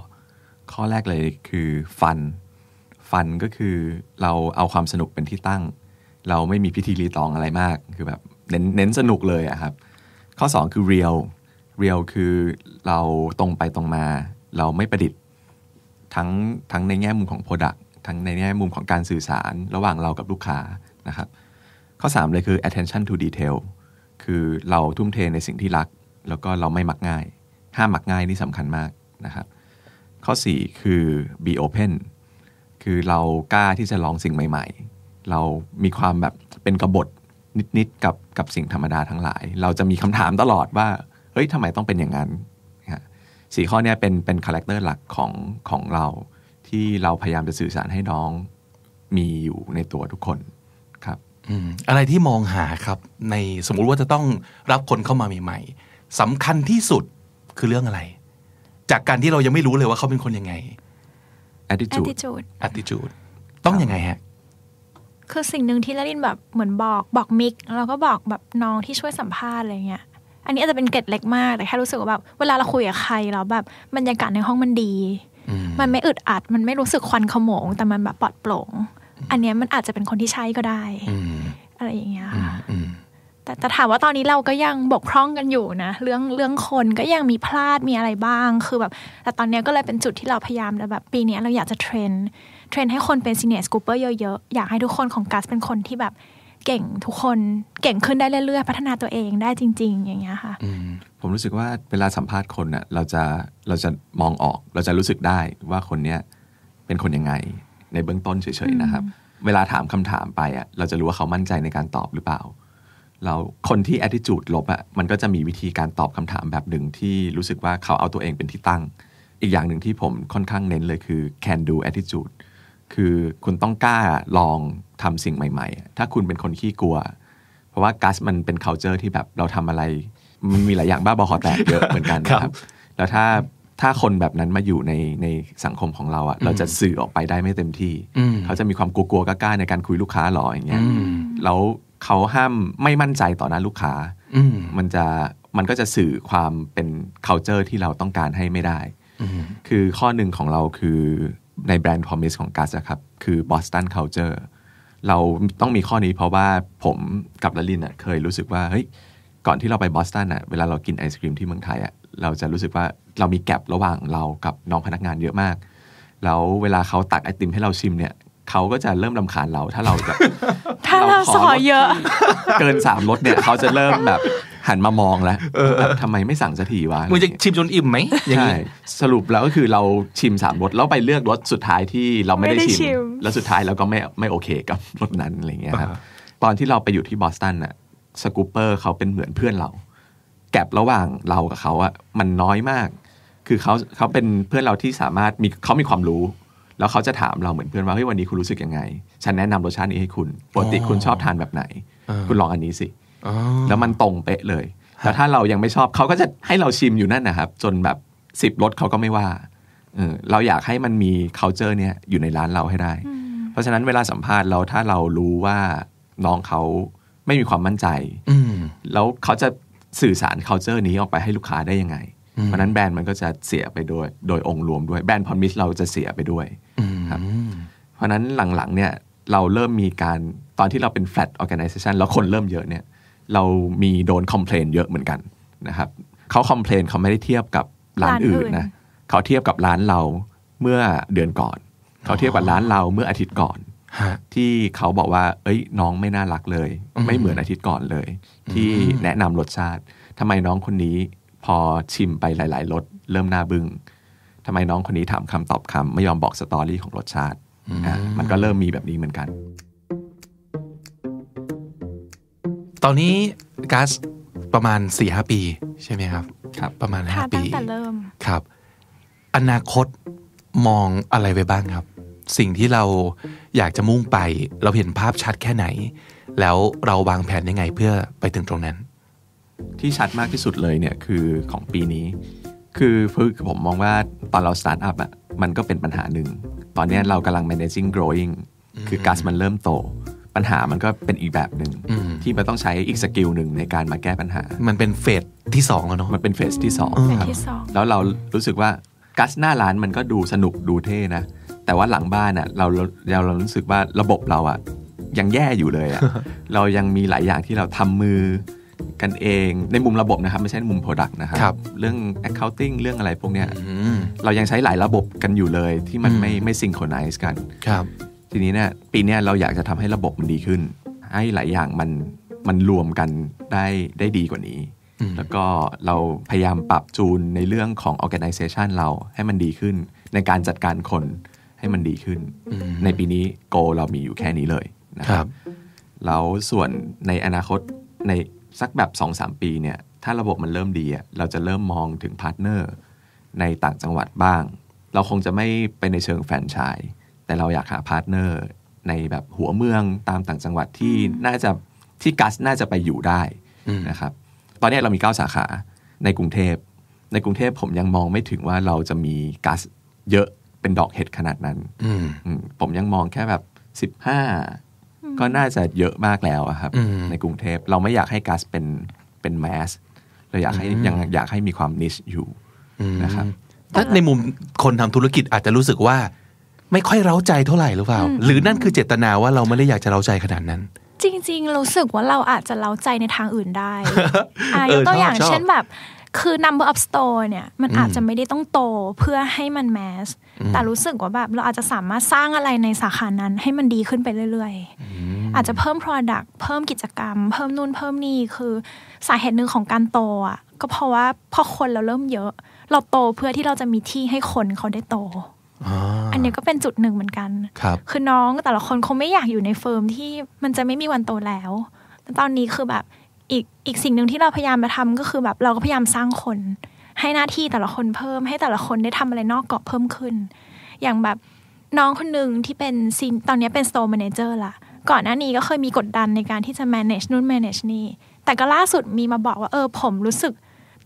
ข้อแรกเลยคือฟัน ฟันก็คือเราเอาความสนุกเป็นที่ตั้ง เราไม่มีพิธีรีตองอะไรมากคือแบบเน้นเน้นสนุกเลยอะครับ ข้อ 2 คือเรียลเรียลคือเราตรงไปตรงมา เราไม่ประดิษฐ์ทั้งทั้งในแง่มุมของ Product ทั้งในแง่มุมของการสื่อสาร ระหว่างเรากับลูกค้านะครับข้อ 3 เลยคือ attention to detail คือเราทุ่มเทในสิ่งที่รัก แล้วก็เราไม่มักง่าย ห้ามมักง่ายนี่สำคัญมากนะครับข้อ 4 คือ be open คือเรากล้าที่จะลองสิ่งใหม่ๆ เรามีความแบบเป็นกบฏนิดๆ กับกับสิ่งธรรมดาทั้งหลาย เราจะมีคำถามตลอดว่าเฮ้ยทำไมต้องเป็นอย่างนั้นสี่ข้อนี้เป็นเป็นคาแรคเตอร์หลักของของเราที่เราพยายามจะสื่อสารให้น้องมีอยู่ในตัวทุกคนอะไรที่มองหาครับ ในสมมุติว่าจะต้องรับคนเข้ามาใหม่ ๆสำคัญที่สุดคือเรื่องอะไร จากการที่เรายังไม่รู้เลยว่าเขาเป็นคนยังไง attitude attitude, ต้องยังไงฮะคือสิ่งหนึ่งที่ลลินแบบเหมือนบอกบอกมิกแล้วก็บอกแบบน้องที่ช่วยสัมภาษณ์อะไรเงี้ย อันนี้อาจจะเป็นเกตเล็กมาก แต่แค่รู้สึกว่าแบบเวลาเราคุยกับใครแล้วแบบบรรยากาศในห้องมันดี มันไม่อึดอัด มันไม่รู้สึกควันขโมงแต่มันแบบปลอดโปร่งอันเนี้ยมันอาจจะเป็นคนที่ใช้ก็ได้อะไรอย่างเงี้ยค่ะแต่ถามว่าตอนนี้เราก็ยังบกพร่องกันอยู่นะเรื่องเรื่องคนก็ยังมีพลาดมีอะไรบ้าง คือแบบแต่ตอนนี้ก็เลยเป็นจุดที่เราพยายามแบบปีนี้เราอยากจะเทรนเทรนให้คนเป็นซีเนียร์สกูเปอร์เยอะๆอยากให้ทุกคนของกัสเป็นคนที่แบบเก่งทุกคนเก่งขึ้นได้เรื่อยๆพัฒนาตัวเองได้จริง ๆ อย่างเงี้ยค่ะผมรู้สึกว่าเวลาสัมภาษณ์คนนะ่ะเราจะเราจะมองออก เราจะรู้สึกได้ว่าคนเนี้ยเป็นคนยังไงในเบื้องต้นเฉยๆนะครับ เวลาถามคำถามไปอ่ะเราจะรู้ว่าเขามั่นใจในการตอบหรือเปล่าเราคนที่ attitude ลบอะ่ะมันก็จะมีวิธีการตอบคำถามแบบหนึ่งที่รู้สึกว่าเขาเอาตัวเองเป็นที่ตั้ง อีกอย่างหนึ่งที่ผมค่อนข้างเน้นเลยคือ can do attitude คือคุณต้องกล้าลองทำสิ่งใหม่ๆ ถ้าคุณเป็นคนขี้กลัว เพราะว่ากัสมันเป็น culture ที่แบบเราทำอะไรมันมีหลายอย่างบ้าบอหอแตกเยอะเหมือนกันนะครับ แล้วถ้าถ้าคนแบบนั้นมาอยู่ในในสังคมของเราอะ่ะเราจะสื่อออกไปได้ไม่เต็มที่ เขาจะมีความกลัวๆกล้าๆในการคุยลูกค้าหรออย่างเงี้ยแล้วเขาห้ามไม่มั่นใจต่อหน้าลูกค้ามันจะมันก็จะสื่อความเป็น culture ที่เราต้องการให้ไม่ได้ คือข้อหนึ่งของเราคือในแบรนด์ promise ของกัสครับ คือ Boston culture เราต้องมีข้อนี้เพราะว่าผมกับลลินอ่ะเคยรู้สึกว่าเฮ้ย ก่อนที่เราไปบอสตันอ่ะเวลาเรากินไอศครีมที่เมืองไทยอ่ะเราจะรู้สึกว่าเรามีแกลบระหว่างเรากับน้องพนักงาน เยอะมากแล้วเวลาเขาตักไอติมให้เราชิมเนี่ยเขาก็จะเริ่มลำคาญเราถ้าเราแบบถ้าเราสอเยอะ เกินสามรสเนี่ยเขาจะเริ่มแบบหันมามองแล้วทำทำไมไม่สั่งสักทีวะมึงจะชิมจนอิ่มไหมอย่างนี้สรุปแล้วก็คือเราชิมสามรสแล้วไปเลือกรสสุดท้ายที่เราไม่ได้ชิม แล้วสุดท้ายเราก็ไม่ไม่โอเคกับรสนั้นอะไรเงี้ยครับ ตอนที่เราไปอยู่ที่บอสตันน่ะสกูปเปอร์เขาเป็นเหมือนเพื่อนเราแกลบระหว่างเรากับเขาอะมันน้อยมาก คือเขาเขาเป็นเพื่อนเราที่สามารถมีเขามีความรู้ แล้วเขาจะถามเราเหมือนเพื่อนว่าเฮ้ยวันนี้คุณรู้สึกยังไงฉันแนะนำรสชาตินี้ให้คุณปกติคุณชอบทานแบบไหนคุณลองอันนี้สิแล้วมันตรงเป๊ะเลยแต่ถ้าเรายังไม่ชอบเขาก็จะให้เราชิมอยู่นั่นนะครับ จนแบบสิบรสเขาก็ไม่ว่าเราอยากให้มันมี c u เจอร์เนี่ยอยู่ในร้านเราให้ได้ เพราะฉะนั้นเวลาสัมภาษณ์เราถ้าเรารู้ว่าน้องเขาไม่มีความมั่นใจแล้วเขาจะสื่อสาร culture นี้ออกไปให้ลูกค้าได้ยังไง เพราะนั้นแบรนด์มันก็จะเสียไปโดยโดยองค์รวมด้วยแบรนด์พอมิสเราจะเสียไปด้วยครับเพราะนั้นหลังๆเนี่ยเราเริ่มมีการตอนที่เราเป็น flat organization แล้วคนเริ่มเยอะเนี่ยเรามีโดนคอมเพลนเยอะเหมือนกันนะครับเขาคอมเพลนเขาไม่ได้เทียบกับร้านอื่นนะเขาเทียบกับร้านเราเมื่อเดือนก่อนเขาเทียบกับร้านเราเมื่ออาทิตย์ก่อนที่เขาบอกว่า เอ้ยน้องไม่น่ารักเลย ไม่เหมือนอาทิตย์ก่อนเลย ที่แนะนำรสชาติทำไมน้องคนนี้พอชิมไปหลายๆรสเริ่มหน้าบึง้งทำไมน้องคนนี้ถามคำตอบคำไม่ยอมบอกสตอรี่ของรสชาติ มันก็เริ่มมีแบบนี้เหมือนกัน ตอนนี้กัสประมาณ4ี่หปีใช่ไหมครับ ครับ ประมาณ5ปีตั้งแต่เริ่ม ครับ อนาคตมองอะไรไปบ้างครับสิ่งที่เราอยากจะมุ่งไป เราเห็นภาพชัดแค่ไหน แล้วเราวางแผนยังไงเพื่อไปถึงตรงนั้น ที่ชัดมากที่สุดเลยเนี่ยคือของปีนี้ คือคือผมมองว่าตอนเราสตาร์ทอัพอ่ะมันก็เป็นปัญหาหนึ่ง ตอนนี้เรากำลัง managing growing คือก๊าซมันเริ่มโต ปัญหามันก็เป็นอีกแบบหนึ่งที่มันต้องใช้อีกสกิลหนึ่งในการมาแก้ปัญหา มันเป็นเฟสที่สองแล้วเนาะมันเป็นเฟสที่สองครับ แล้วเรารู้สึกว่าก๊าซหน้าร้านมันก็ดูสนุกดูเท่นะแต่ว่าหลังบ้านอ่ะเราเราเรารู้สึกว่าระบบเราอ่ะ ยังแย่อยู่เลยอ่ะเรายังมีหลายอย่างที่เราทำมือกันเอง ในมุมระบบนะครับไม่ใช่มุม Product นะครับ เรื่อง accounting เรื่องอะไรพวกเนี้ยเรายังใช้หลายระบบกันอยู่เลยที่มันไม่ไม่ซิงโครไนซ์กันครับทีนี้เนี่ยปีนี้เราอยากจะทำให้ระบบมันดีขึ้น ให้หลายอย่างมันมันรวมกันได้ได้ดีกว่านี้ แล้วก็เราพยายามปรับจูนในเรื่องของ organization เราให้มันดีขึ้นในการจัดการคนให้มันดีขึ้น ในปีนี้โกเรามีอยู่แค่นี้เลยนะครับแล้วส่วนในอนาคตในสักแบบสสองามปีเนี่ย ถ้าระบบมันเริ่มดีเราจะเริ่มมองถึงพาร์ทเนอร์ ในต่างจังหวัดบ้าง เราคงจะไม่ไปในเชิงแฟนชายแต่เราอยากหาพาร์ทเนอร์ ในแบบหัวเมือง ตามต่างจังหวัดที่น่าจะที่กัสน่าจะไปอยู่ได้นะครับตอนนี้เรามีเก้าสาขาในกรุงเทพในกรุงเทพผมยังมองไม่ถึงว่าเราจะมีกัส เยอะเป็นดอกเห็ดขนาดนั้น ผมยังมองแค่แบบสิบห้าก็น่าจะเยอะมากแล้วครับในกรุงเทพเราไม่อยากให้ก๊าซเป็นเป็นแมสเราอยากให้ยังอยากให้มีความนิชอยู่นะครับถ้าในมุมคนทำธุรกิจอาจจะรู้สึกว่า ไม่ค่อยเร้าใจเท่าไหร่หรือเปล่า หรือนั่นคือเจตนาว่าเราไม่ได้อยากจะเร้าใจขนาดนั้น จริงๆ รู้สึกว่าเราอาจจะเร้าใจในทางอื่นได้อ่ายกตัวอย่างเช่นแบบคือ number of store เนี่ย มันอาจจะไม่ได้ต้องโตเพื่อให้มันแมสแต่รู้สึกว่าแบบเราอาจจะสามารถสร้างอะไรในสาขานั้นให้มันดีขึ้นไปเรื่อยๆ อาจจะเพิ่ม product เพิ่มกิจกรรม เพิ่มนู่นเพิ่มนี่ คือสาเหตุหนึ่งของการโตอ่ะ ก็เพราะว่าพอคนเราเริ่มเยอะ เราโตเพื่อที่เราจะมีที่ให้คนเขาได้โต อันนี้ก็เป็นจุดหนึ่งเหมือนกันคคือน้องแต่ละคนคงไม่อยากอยู่ในเฟิร์มที่มันจะไม่มีวันโตแล้วตอนนี้คือแบบอีกอีกสิ่งหนึ่งที่เราพยายามมาทำก็คือแบบเราก็พยายามสร้างคน ให้หน้าที่แต่ละคนเพิ่มให้แต่ละคนได้ทำอะไรนอกเกาะเพิ่มขึ้น อย่างแบบน้องคนหนึ่งที่เป็นซีนตอนนี้เป็น s t o แมนจเจอร์ละก่อนหน้านี้ก็เคยมีกดดันในการที่จะ manage นู่น manage นี่ แต่ก็ล่าสุดมีมาบอกว่าเออผมรู้สึก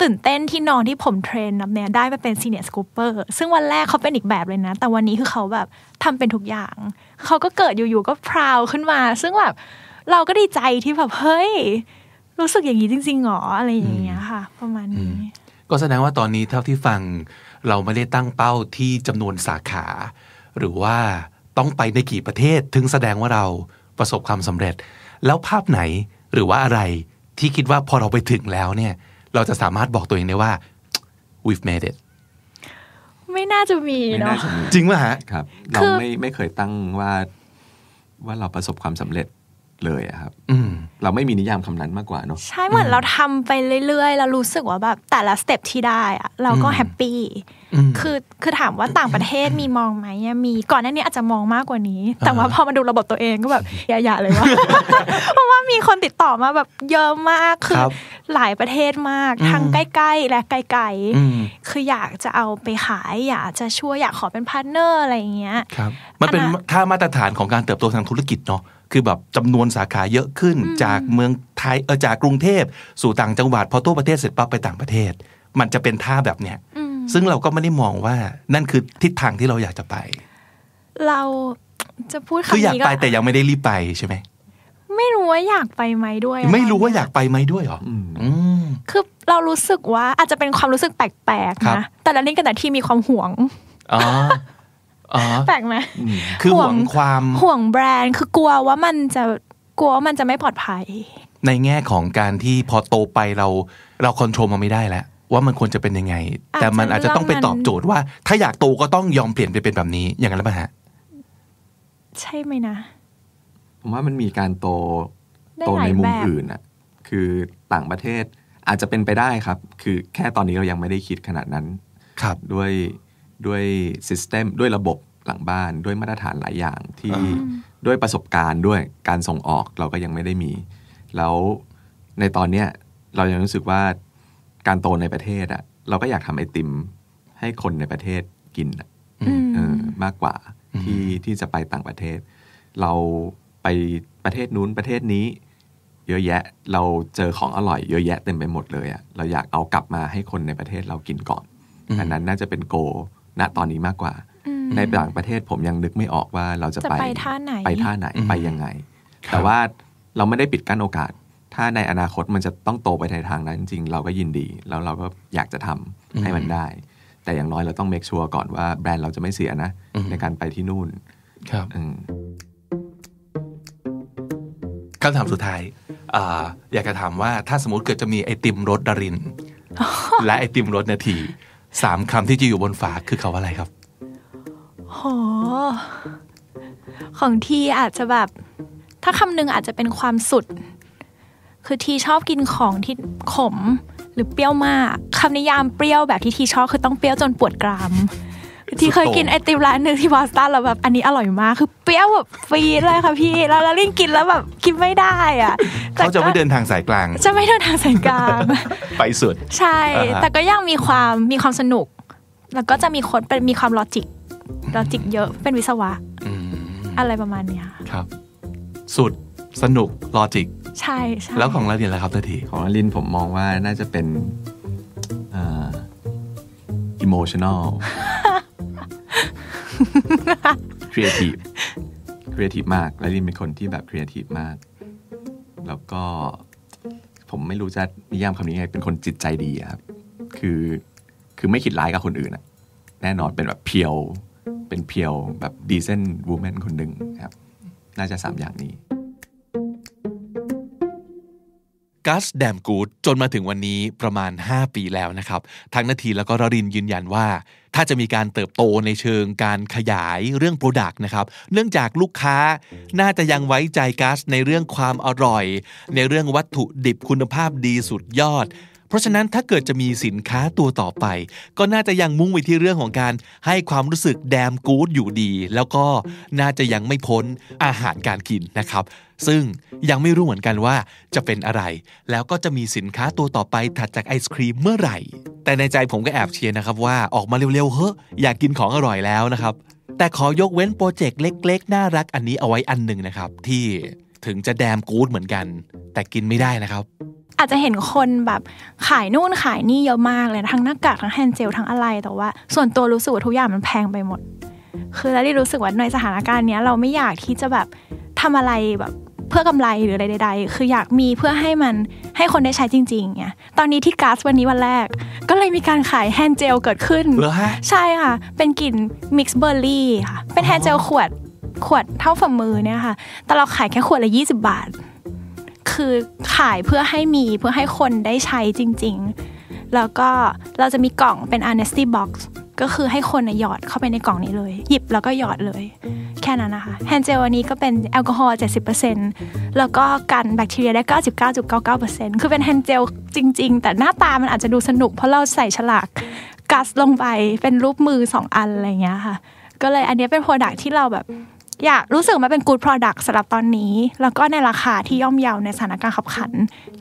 ตื่นเต้นที่น้องที่ผมเทรนนับเนี่ยได้มาเป็นซีเนียร์สกูเปอร์ซึ่งวันแรกเขาเป็นอีกแบบเลยนะ แต่วันนี้คือเขาแบบทำเป็นทุกอย่างเขาก็เกิดอยู่ๆก็พราวขึ้นมา ซึ่งแบบเราก็ดีใจที่แบบเฮ้ยรู้สึกอย่างนี้จริงๆหรออะไรอย่างเงี้ยค่ะประมาณนี้ก็แสดงว่าตอนนี้เท่าที่ฟังเราไม่ได้ตั้งเป้าที่จำนวนสาขา หรือว่าต้องไปในกี่ประเทศถึงแสดงว่าเราประสบความสำเร็จ แล้วภาพไหนหรือว่าอะไรที่คิดว่าพอเราไปถึงแล้วเนี่ย เราจะสามารถบอกตัวเองได้ว่า we've made it ไม่น่าจะมีเนาะจริงป่ะฮะครับ เราไม่ไม่เคยตั้งว่าว่าเราประสบความสำเร็จเลยอะครับเราไม่มีนิยามคำนั้นมากกว่าเนาะ ใช่เหมือนเราทำไปเรื่อยๆเรารู้สึกว่าแบบแต่ละสเต็ปที่ได้อะเราก็แฮปปี้คือคือถามว่าต่างประเทศมีมองไหมมี ก่อนหน้านี้อาจจะมองมากกว่านี้ แต่ว่าพอมาดูระบบตัวเองก็แบบอย่าๆเลยว่าเพราะว่ามีคนติดต่อมาแบบเยอะมากคือหลายประเทศมากทั้งใกล้ๆ และไกลๆคืออยากจะเอาไปขายอยากจะช่วยอยากขอเป็นพาร์เนอร์อะไรอย่างเงี้ยครับ มันเป็นค่ามาตรฐานของการเติบโตทางธุรกิจเนาะคือแบบจำนวนสาขาเยอะขึ้นจากเมืองไทยเออจากกรุงเทพสู่ต่างจังหวัดพอทั่วประเทศเสร็จปั๊บไปต่างประเทศ มันจะเป็นท่าแบบเนี้ย ซึ่งเราก็ไม่ได้มองว่านั่นคือทิศทางที่เราอยากจะไป เราจะพูดคืออยากไปแต่ยังไม่ได้รีบไปใช่ไหม ไม่รู้ว่าอยากไปไหมด้วยไม่รู้ว่าอยากไปไหมด้วยหรอคือเรารู้สึกว่าอาจจะเป็นความรู้สึกแปลกๆนะแต่ละนี่กันแต่ที่มีความห่วงแปลกไหมคือห่วงความห่วงแบรนด์คือกลัวว่ามันจะกลัวว่ามันจะไม่ปลอดภัย ในแง่ของการที่พอโตไปเราเราควบคุมมันไม่ได้แล้วว่ามันควรจะเป็นยังไง แต่มันอาจจะต้องไปตอบโจทย์ว่าถ้าอยากโตก็ต้องยอมเปลี่ยนไปเป็นแบบนี้อย่างนั้นหรือเปล่าฮะใช่ไหมนะผมว่ามันมีการโตโตในมุมอื่นอะคือต่างประเทศอาจจะเป็นไปได้ครับ คือแค่ตอนนี้เรายังไม่ได้คิดขนาดนั้น ครับด้วยด้วยซิสเต็มด้วยระบบหลังบ้านด้วยมาตรฐานหลายอย่างที่ด้วยประสบการณ์ ด้วยการส่งออกเราก็ยังไม่ได้มีแล้วในตอนเนี้ย เรายังรู้สึกว่าการโตในประเทศอ่ะ เราก็อยากทำไอติมให้คนในประเทศกินอะมากกว่าที่ที่จะไปต่างประเทศ เราไปประเทศนู้นประเทศนี้ เยอะแยะ เราเจอของอร่อย เยอะแยะเต็มไปหมดเลยอ่ะเราอยากเอากลับมาให้คนในประเทศเรากินก่อนอันนั้นน่าจะเป็นโกณตอนนี้มากกว่าในต่างประเทศผมยังนึกไม่ออกว่าเราจะไปท่าไหนไปท่าไหนไปยังไง แต่ว่าเราไม่ได้ปิดกั้นโอกาส ถ้าในอนาคตมันจะต้องโตไปในทางนั้นจริงเราก็ยินดี แล้วเราก็อยากจะทำให้มันได้ แต่อย่างน้อยเราต้องเมคชัวร์ก่อนว่าแบรนด์เราจะไม่เสียนะ ในการไปที่นู่น ครับคำถามสุดท้ายออยากจะถามว่า ถ้าสมมติเกิดจะมีไอติมรสดาริน และไอติมรสนาทีสามคำที่จะอยู่บนฝาคือคขว่าอะไรครับโอของทีอาจจะแบบ ถ้าคำหนึ่งอาจจะเป็นความสุด คือทีชอบกินของที่ขม หรือเปรี้ยวมาก คำนิยามเปรี้ยวแบบที่ทีชอบคือต้องเปรี้ยวจนปวดกรามที่เคยกินไอติมร้านหนึ่งที่บอสตันเราแบบอันนี้อร่อยมาก คือเปรี้ยวแบบฟรีเลยค่ะพี่แล้วเราเล่นกินแล้วแบบกินไม่ได้อ่ะเขาจะไม่เดินทางสายกลาง จะไม่เดินทางสายกลางไปสุด ใช่ แต่ก็ยังมีความมีความสนุก แล้วก็จะมีคนเป็นมีความลอจิกลอจิกเยอะเป็นวิศวะอะไรประมาณนี้ครับ สุดสนุกลอจิกใช่ใช่แล้วของลาลินลไรครับทัทีของลาลินผมมองว่าน่าจะเป็นอ่าิโมชันอลครีเอทีฟครีเอทีฟมาก และลินเป็นคนที่แบบครีเอทีฟมาก แล้วก็ผมไม่รู้จะนิยามคำนี้ไง เป็นคนจิตใจดีครับ คือคือไม่คิดร้ายกับคนอื่นอะแน่นอนเป็นแบบเพียว เป็นเพียวแบบดีเซนต์วูแมนคนหนึ่งครับน่าจะสามอย่างนี้กัสแดมกูดจนมาถึงวันนี้ประมาณ 5 ปีแล้วนะครับทั้งนาทีแล้วก็รรินยืนยันว่า ถ้าจะมีการเติบโตในเชิงการขยายเรื่องโปรดักต์นะครับ เนื่องจากลูกค้า น่าจะยังไว้ใจกัสในเรื่องความอร่อย ในเรื่องวัตถุดิบคุณภาพดีสุดยอด เพราะฉะนั้นถ้าเกิดจะมีสินค้าตัวต่อไป ก็น่าจะยังมุ่งไปที่เรื่องของการให้ความรู้สึกแดมกู๊ดอยู่ดี แล้วก็น่าจะยังไม่พ้นอาหารการกินนะครับซึ่งยังไม่รู้เหมือนกันว่าจะเป็นอะไร แล้วก็จะมีสินค้าตัวต่อไปถัดจากไอศครีมเมื่อไหร่ แต่ในใจผมก็แอบเชียร์นะครับว่าออกมาเร็วๆเฮ้ยอยากกินของอร่อยแล้วนะครับ แต่ขอยกเว้นโปรเจกต์เล็ก ๆ น่ารักอันนี้เอาไว้อันหนึ่งนะครับ ที่ถึงจะแดมกู๊ดเหมือนกัน แต่กินไม่ได้นะครับ อาจจะเห็นคนแบบขายนู่นขายนี่เยอะมากเลยทั้งหน้ากากทั้งแฮนด์เจลทั้งอะไรแต่ว่า ส่วนตัวรู้สึกว่าทุกอย่างมันแพงไปหมด คือแล้วที่รู้สึกว่าในสถานการณ์นี้เราไม่อยากที่จะแบบทำอะไรแบบเพื่อกำไรหรืออะไรใดๆคืออยากมีเพื่อให้มันให้คนได้ใช้จริงๆเนี่ยตอนนี้ที่ก๊าซวันนี้วันแรก ก็เลยมีการขายแฮนเจลเกิดขึ้น ใช่ค่ะ เป็นกลิ่นมิกซ์เบอร์รี่ค่ะ เป็นแฮนเจลขวดขวดเท่าฝ่ามือเนี่ยค่ะ แต่เราขายแค่ขวดละยี่สิบาท คือขายเพื่อให้มีเพื่อให้คนได้ใช้จริง ๆ แล้วก็เราจะมีกล่องเป็น honesty box ก็คือให้คนหยอดเข้าไปในกล่องนี้เลย หยิบแล้วก็หยอดเลย แค่นั้นนะคะแฮนเจลอันนี้ก็เป็นแอลกอฮอล์70%แล้วก็กันแบคทีเรียได้ 99.99%คือเป็นแฮนเจลจริง ๆ แต่หน้าตามันอาจจะดูสนุก เพราะเราใส่ฉลากกัสลงไปเป็นรูปมือ 2 อันอะไรเงี้ยค่ะ ก็เลยอันนี้เป็นโปรดักที่เราแบบอยากรู้สึกมันเป็นกูดโปรดักต์สำหรับตอนนี้ แล้วก็ในราคาที่ย่อมเยาวในสถานการณ์ขับขัน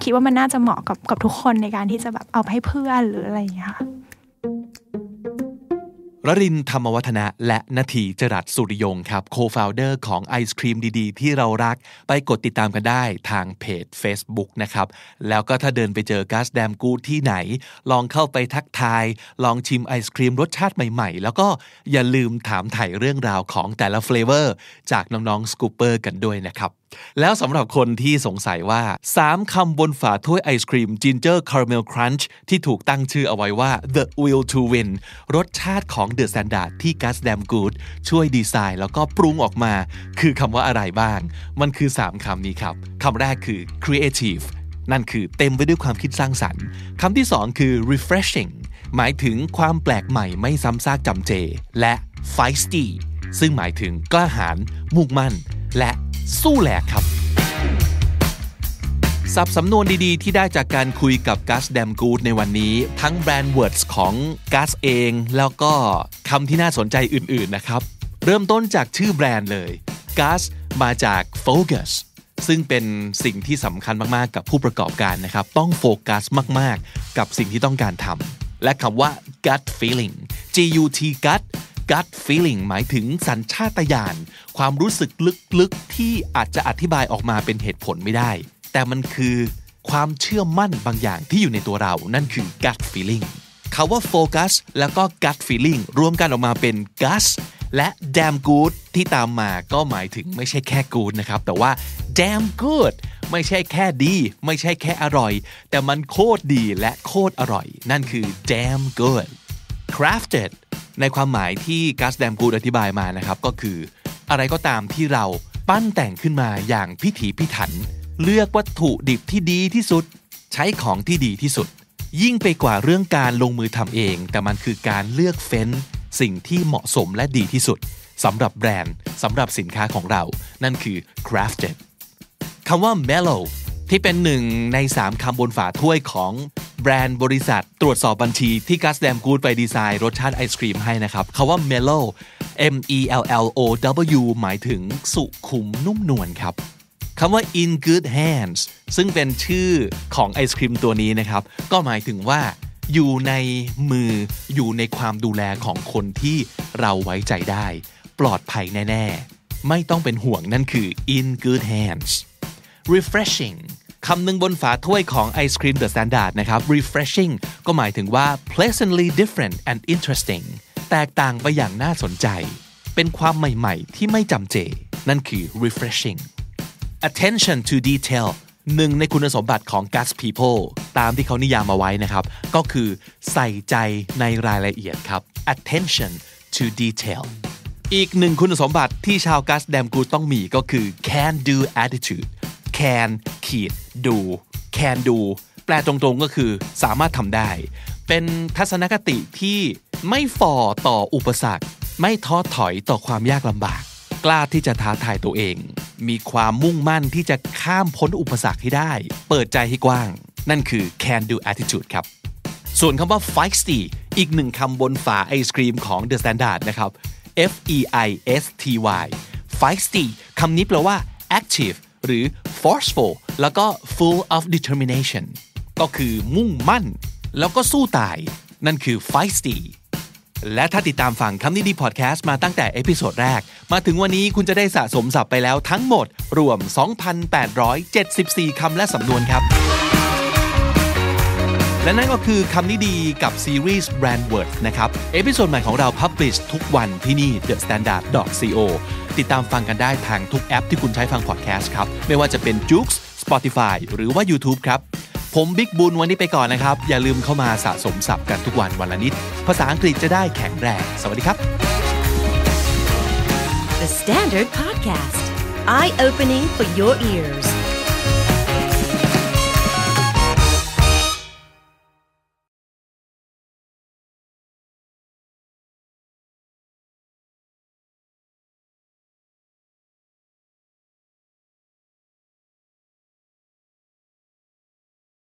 คิดว่ามันน่าจะเหมาะกับกับทุกคนในการที่จะแบบเอาไปให้เพื่อนหรืออะไรอย่างเงี้ยค่ะรรินธรรมวัฒนะและนาทีจรัสสุริยงครับโคฟาวเดอร์ของไอศครีมดีๆ ที่เรารัก ไปกดติดตามกันได้ทางเพจ Facebook นะครับแล้วก็ถ้าเดินไปเจอก๊าซแดมกูที่ไหน ลองเข้าไปทักทาย ลองชิมไอศครีมรสชาติใหม่ๆ แล้วก็อย่าลืมถามถ่ายเรื่องราวของแต่ละเฟลเวอร์ จากน้องๆสกูเปอร์กันด้วยนะครับแล้วสำหรับคนที่สงสัยว่า 3คำบนฝาถ้วยไอศครีม Ginger Caramel Crunch ที่ถูกตั้งชื่อเอาไว้ว่า The Will to Win รสชาติของ The Standard ที่ Gus d a m ก Good ช่วยดีไซน์แล้วก็ปรุงออกมา คือคำว่าอะไรบ้าง มันคือ 3คำนี้ครับคำแรกคือ creative นั่นคือเต็มไปด้วยความคิดสร้างสรรค์คำที่ 2 คือ refreshing หมายถึงความแปลกใหม่ไม่ซ้ำซากจำเจและ feisty ซึ่งหมายถึงกล้าหาญมุ่งมั่น และสู้แหลกครับ สับสำนวนดีๆ ที่ได้จากการคุยกับกัสแดมกูดในวันนี้ ทั้งแบรนด์เวิร์ดของกัสเองแล้วก็คำที่น่าสนใจอื่นๆนะครับเริ่มต้นจากชื่อแบรนด์เลยกัสมาจาก focus ซึ่งเป็นสิ่งที่สำคัญมากๆกับผู้ประกอบการนะครับ ต้องโฟกัสมากๆ กับสิ่งที่ต้องการทำและคำว่า gut feeling G U T gut gut feeling หมายถึงสัญชาตญาณความรู้สึกลึกๆที่อาจจะอธิบายออกมาเป็นเหตุผลไม่ได้ แต่มันคือ ความเชื่อมั่นบางอย่างที่อยู่ในตัวเรานั่นคือ gut feeling คาว่าโฟกัสแล้วก็ gut feeling รวมกันออกมาเป็น g u t และ damn good ที่ตามมาก็หมายถึงไม่ใช่แค่ good นะครับแต่ว่า damn good ไม่ใช่แค่ดี ไม่ใช่แค่อร่อย แต่มันโคตรดีและโคตรอร่อย นั่นคือ damn good crafted ในความหมายที่กัสแดมกูดอธิบายมานะครับก็คือ อะไรก็ตามที่เราปั้นแต่งขึ้นมาอย่างพิถีพิถัน เลือกวัตถุดิบที่ดีที่สุด ใช้ของที่ดีที่สุด ยิ่งไปกว่าเรื่องการลงมือทำเอง แต่มันคือการเลือกเฟ้นสิ่งที่เหมาะสมและดีที่สุดสำหรับแบรนด์สำหรับสินค้าของเรา นั่นคือ crafted คำว่า mellow ที่เป็นหนึ่งใน 3คำบนฝาถ้วยของแบรนด์บริษัทตรวจสอบบัญชีที่กัสแดมกูดไปดีไซน์รสชาติไอศครีมให้นะครับคาว่า mellow M E L L O W หมายถึงสุขุมนุ่มนวลครับคำว่า in good hands ซึ่งเป็นชื่อของไอศครีมตัวนี้นะครับ ก็หมายถึงว่า อยู่ในมืออยู่ในความดูแลของคนที่เราไว้ใจได้ ปลอดภัยแน่ๆไม่ต้องเป็นห่วงนั่นคือ in good hands refreshing คำหนึ่งบนฝาถ้วยของไอศครีมเดอะสแตนดาร์ดนะครับ refreshing ก็หมายถึงว่า pleasantly different and interesting แตกต่างไปอย่างน่าสนใจ เป็นความใหม่ๆ ที่ไม่จำเจ นั่นคือ refreshing attention to detail หนึ่งในคุณสมบัติของ g a s People ตามที่เขานิยามมาไว้นะครับ ก็คือ ใส่ใจในรายละเอียดครับ attention to detail อีกหนึ่งคุณสมบัติที่ชาวกัสแดมกูต้องมีก็คือ can do attitude can ขีด do can do แปลตรงๆก็คือ สามารถทำได้ เป็นทัศนคติที่ไม่ฝ่อต่ออุปสรรคไม่ท้อถอยต่อความยากลำบาก กล้าที่จะท้าทายตัวเอง มีความมุ่งมั่นที่จะข้ามพ้นอุปสรรคให้ได้ เปิดใจให้กว้าง นั่นคือ can do attitude ครับ ส่วนคำว่า feisty อีกหนึ่งคำบนฝาไอศครีมของ The Standard นะครับ F E I S T Y feisty คำนี้แปลว่า active หรือ forceful แล้วก็ full of determination ก็คือมุ่งมั่น แล้วก็สู้ตาย นั่นคือ feisty และถ้าติดตามฟังคำนี้ดีพอดแคสต์มาตั้งแต่เอพิโซดแรกมาถึงวันนี้คุณจะได้สะสมศัพท์ไปแล้วทั้งหมดรวม 2,874คำและสำนวนครับและนั่นก็คือคำนิดีกับซีรีส์ Brand Word นะครับ เอพิโซดใหม่ของเราพับ l ิชทุกวันที่นี่ The Standard co ติดตามฟังกันได้ทางทุกแอปที่คุณใช้ฟังพอดแคสต์ครับ ไม่ว่าจะเป็น j u k e Spotify หรือว่า YouTube ครับ ผมบิ๊กบุญวันนี้ไปก่อนนะครับ อย่าลืมเข้ามาสะสมศัพท์กันทุกวันวันละนิด ภาษาอังกฤษจะได้แข็งแรง สวัสดีครับ The Standard Podcast Eye Opening for Your Ears